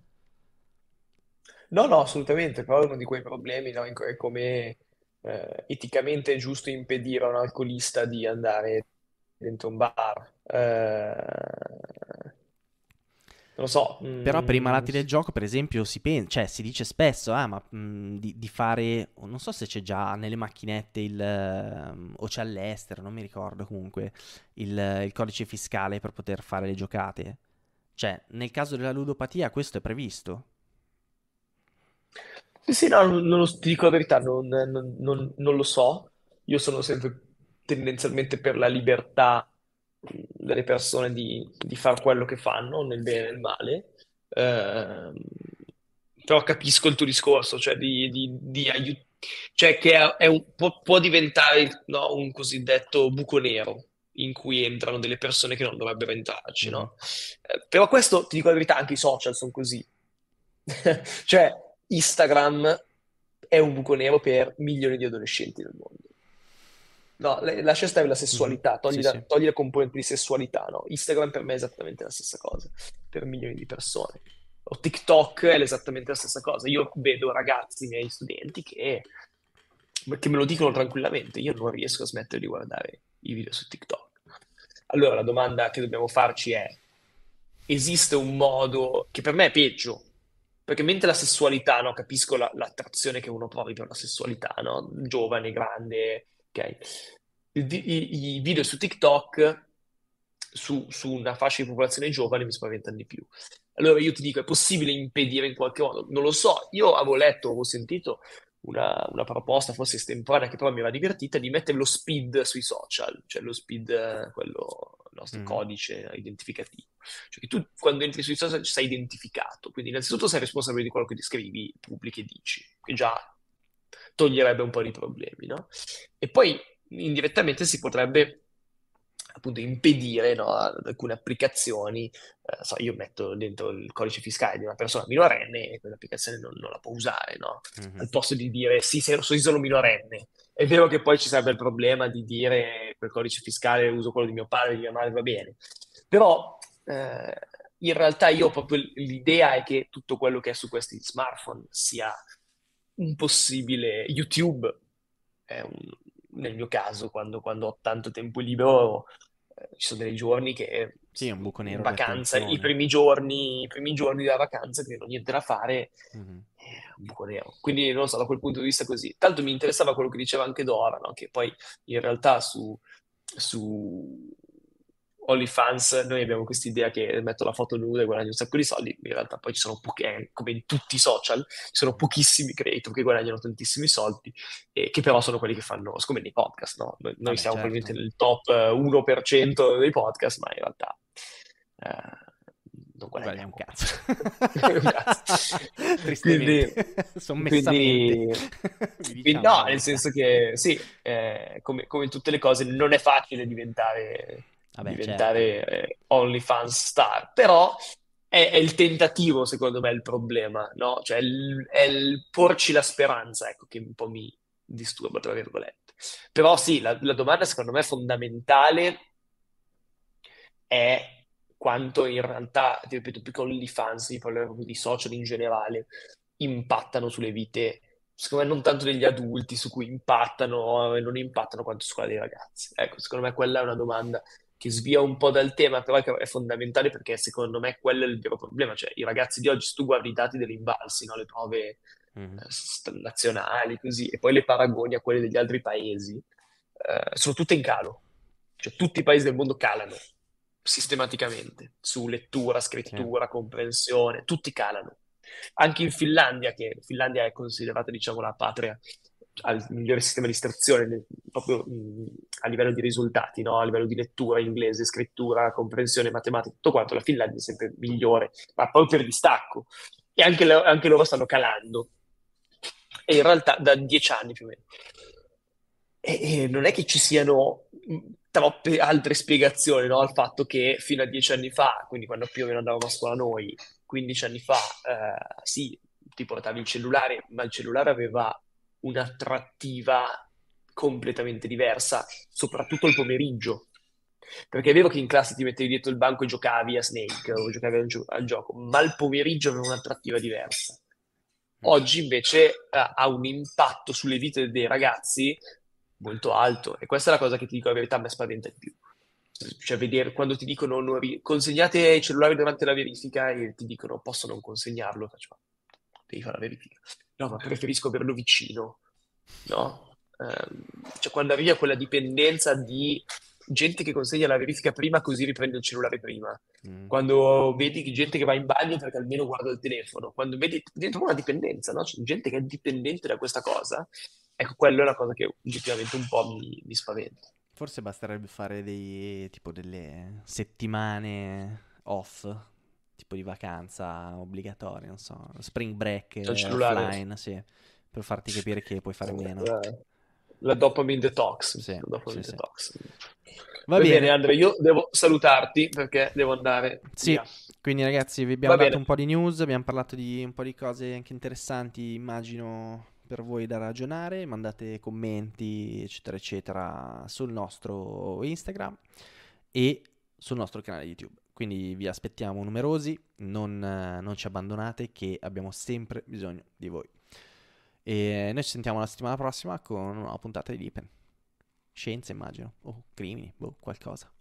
No, no, assolutamente, però è uno di quei problemi, no? È come eh, eticamente è giusto impedire a un alcolista di andare dentro un bar. Eh, lo so. Mm, Però per i mm, malati del gioco, per esempio, si, pensa, cioè, si dice spesso ah, ma, mh, mm, di, di, fare. Non so se c'è già nelle macchinette il, um, o c'è all'estero, non mi ricordo comunque. Il, il, codice fiscale per poter fare le giocate. Cioè, nel caso della ludopatia, questo è previsto. Sì, sì, no, non, lo, ti dico la verità, non, non, non lo so. Io sono sempre tendenzialmente per la libertà delle persone di, di fare quello che fanno, nel bene e nel male. Eh, però capisco il tuo discorso, cioè, di, di, di aiut- cioè che è, un, può, può, diventare no, un cosiddetto buco nero in cui entrano delle persone che non dovrebbero entrarci, no? Mm. Eh, però questo, ti dico la verità, anche i social sono così. <laughs> cioè, Instagram è un buco nero per milioni di adolescenti nel mondo. No, lascia stare la sessualità, mhm. togli, sì, la, sì. togli la componente di sessualità, no? Instagram per me è esattamente la stessa cosa, per milioni di persone. O TikTok è esattamente la stessa cosa. Io vedo ragazzi, miei studenti, che, che me lo dicono tranquillamente. Io non riesco a smettere di guardare i video su TikTok. Allora la domanda che dobbiamo farci è, esiste un modo che per me è peggio, perché mentre la sessualità, no, capisco la, l'attrazione che uno provi per la sessualità, no? giovane, grande, Okay. I, I, video su TikTok su, su, una fascia di popolazione giovane mi spaventano di più. Allora io ti dico, è possibile impedire in qualche modo? Non lo so, io avevo letto, avevo sentito una, una proposta, forse estemporanea, che però mi era divertita, di mettere lo speed sui social, cioè lo speed, quello, il nostro mm. codice identificativo. Cioè che tu quando entri sui social sei identificato, quindi innanzitutto sei responsabile di quello che ti scrivi, pubblichi e dici, che già toglierebbe un po' di problemi, no? E poi indirettamente si potrebbe appunto impedire no, alcune applicazioni, eh, so, io metto dentro il codice fiscale di una persona minorenne e quell'applicazione non, non la può usare, no? Mm-hmm. Al posto di dire sì, sei, sono, sono minorenne. È vero che poi ci sarebbe il problema di dire quel codice fiscale uso quello di mio padre, di mia madre, va bene. Però eh, in realtà io proprio l'idea è che tutto quello che è su questi smartphone sia un possibile YouTube, un, nel mio caso, quando, quando, ho tanto tempo libero, eh, ci sono dei giorni che sì, un buco nero in vacanza, i primi, giorni, i primi giorni della vacanza che non ho niente da fare, mm-hmm. eh, un buco nero. Quindi non so, da quel punto di vista così. Tanto mi interessava quello che diceva anche Dora, no? che poi in realtà su, su OnlyFans noi abbiamo questa idea che metto la foto nuda e guadagno un sacco di soldi, in realtà poi ci sono pochi, eh, come in tutti i social, ci sono pochissimi creator che guadagnano tantissimi soldi, eh, che però sono quelli che fanno, siccome nei podcast, no? Noi Vabbè, siamo certo. probabilmente nel top 1% eh, dei podcast, ma in realtà... Eh, non guadagnano <laughs> un cazzo. <laughs> quindi, <laughs> quindi, quindi no, diciamo, nel senso che sì, eh, come, come tutte le cose non è facile diventare Vabbè, certo. diventare certo. OnlyFans star, però è, è, il tentativo, secondo me, il problema, no? Cioè, è il, è il porci la speranza, ecco, che un po' mi disturba, tra virgolette. Però sì, la, la domanda, secondo me, fondamentale è quanto in realtà, ti ripeto, più che OnlyFans, parlo di social in generale, impattano sulle vite, secondo me non tanto degli adulti su cui impattano e eh, non impattano quanto su quella dei ragazzi. Ecco, secondo me quella è una domanda che svia un po' dal tema, però è fondamentale perché secondo me quello è il vero problema. Cioè, i ragazzi di oggi, se tu guardi i dati delle imbalsi, no? le prove mm-hmm. eh, nazionali, così, e poi le paragoni a quelle degli altri paesi, eh, sono tutte in calo. Cioè, tutti i paesi del mondo calano sistematicamente su lettura, scrittura, mm comprensione, tutti calano. Anche in Finlandia, che Finlandia è considerata, diciamo, la patria al migliore sistema di istruzione proprio mh, a livello di risultati, no? a livello di lettura, inglese, scrittura, comprensione, matematica, tutto quanto, la Finlandia è sempre migliore, ma proprio per distacco. E anche, lo, anche loro stanno calando. E in realtà da dieci anni più o meno. E, e non è che ci siano troppe altre spiegazioni no? al fatto che fino a dieci anni fa, quindi quando più o meno andavamo a scuola noi, 15 anni fa, eh, sì, ti portavi il cellulare, ma il cellulare aveva un'attrattiva completamente diversa, soprattutto il pomeriggio. Perché è vero che in classe ti mettevi dietro il banco e giocavi a Snake o giocavi al, gio- al gioco, ma il pomeriggio aveva un'attrattiva diversa. Mm. Oggi invece eh, ha un impatto sulle vite dei ragazzi molto alto e questa è la cosa che ti dico la verità, mi spaventa di più cioè vedere quando ti dicono non, consegnate il cellulare durante la verifica e ti dicono posso non consegnarlo, faccio devi fare la verifica. No, ma preferisco averlo vicino, no? Ehm, cioè, quando arrivi a quella dipendenza di gente che consegna la verifica prima così riprende il cellulare prima, mm. quando vedi gente che va in bagno perché almeno guarda il telefono, quando vedi dentro una dipendenza, no? C'è cioè, gente che è dipendente da questa cosa, ecco, quella è la cosa che oggettivamente un po' mi, mi spaventa. Forse basterebbe fare dei, tipo delle settimane off tipo di vacanza obbligatoria, non so, spring break offline, sì, per farti capire che puoi fare meno. Eh, la, dopamine detox. Sì, la dopamine sì, detox. Va, Va bene. bene Andrea, io devo salutarti perché devo andare. Sì, via. quindi ragazzi vi abbiamo dato un po' di news, abbiamo parlato di un po' di cose anche interessanti, immagino per voi da ragionare, mandate commenti eccetera eccetera sul nostro Instagram e sul nostro canale YouTube. Quindi vi aspettiamo numerosi, non, non ci abbandonate che abbiamo sempre bisogno di voi. E noi ci sentiamo la settimana prossima con una puntata di Lipen. Scienza immagino, o oh, crimini, boh, qualcosa.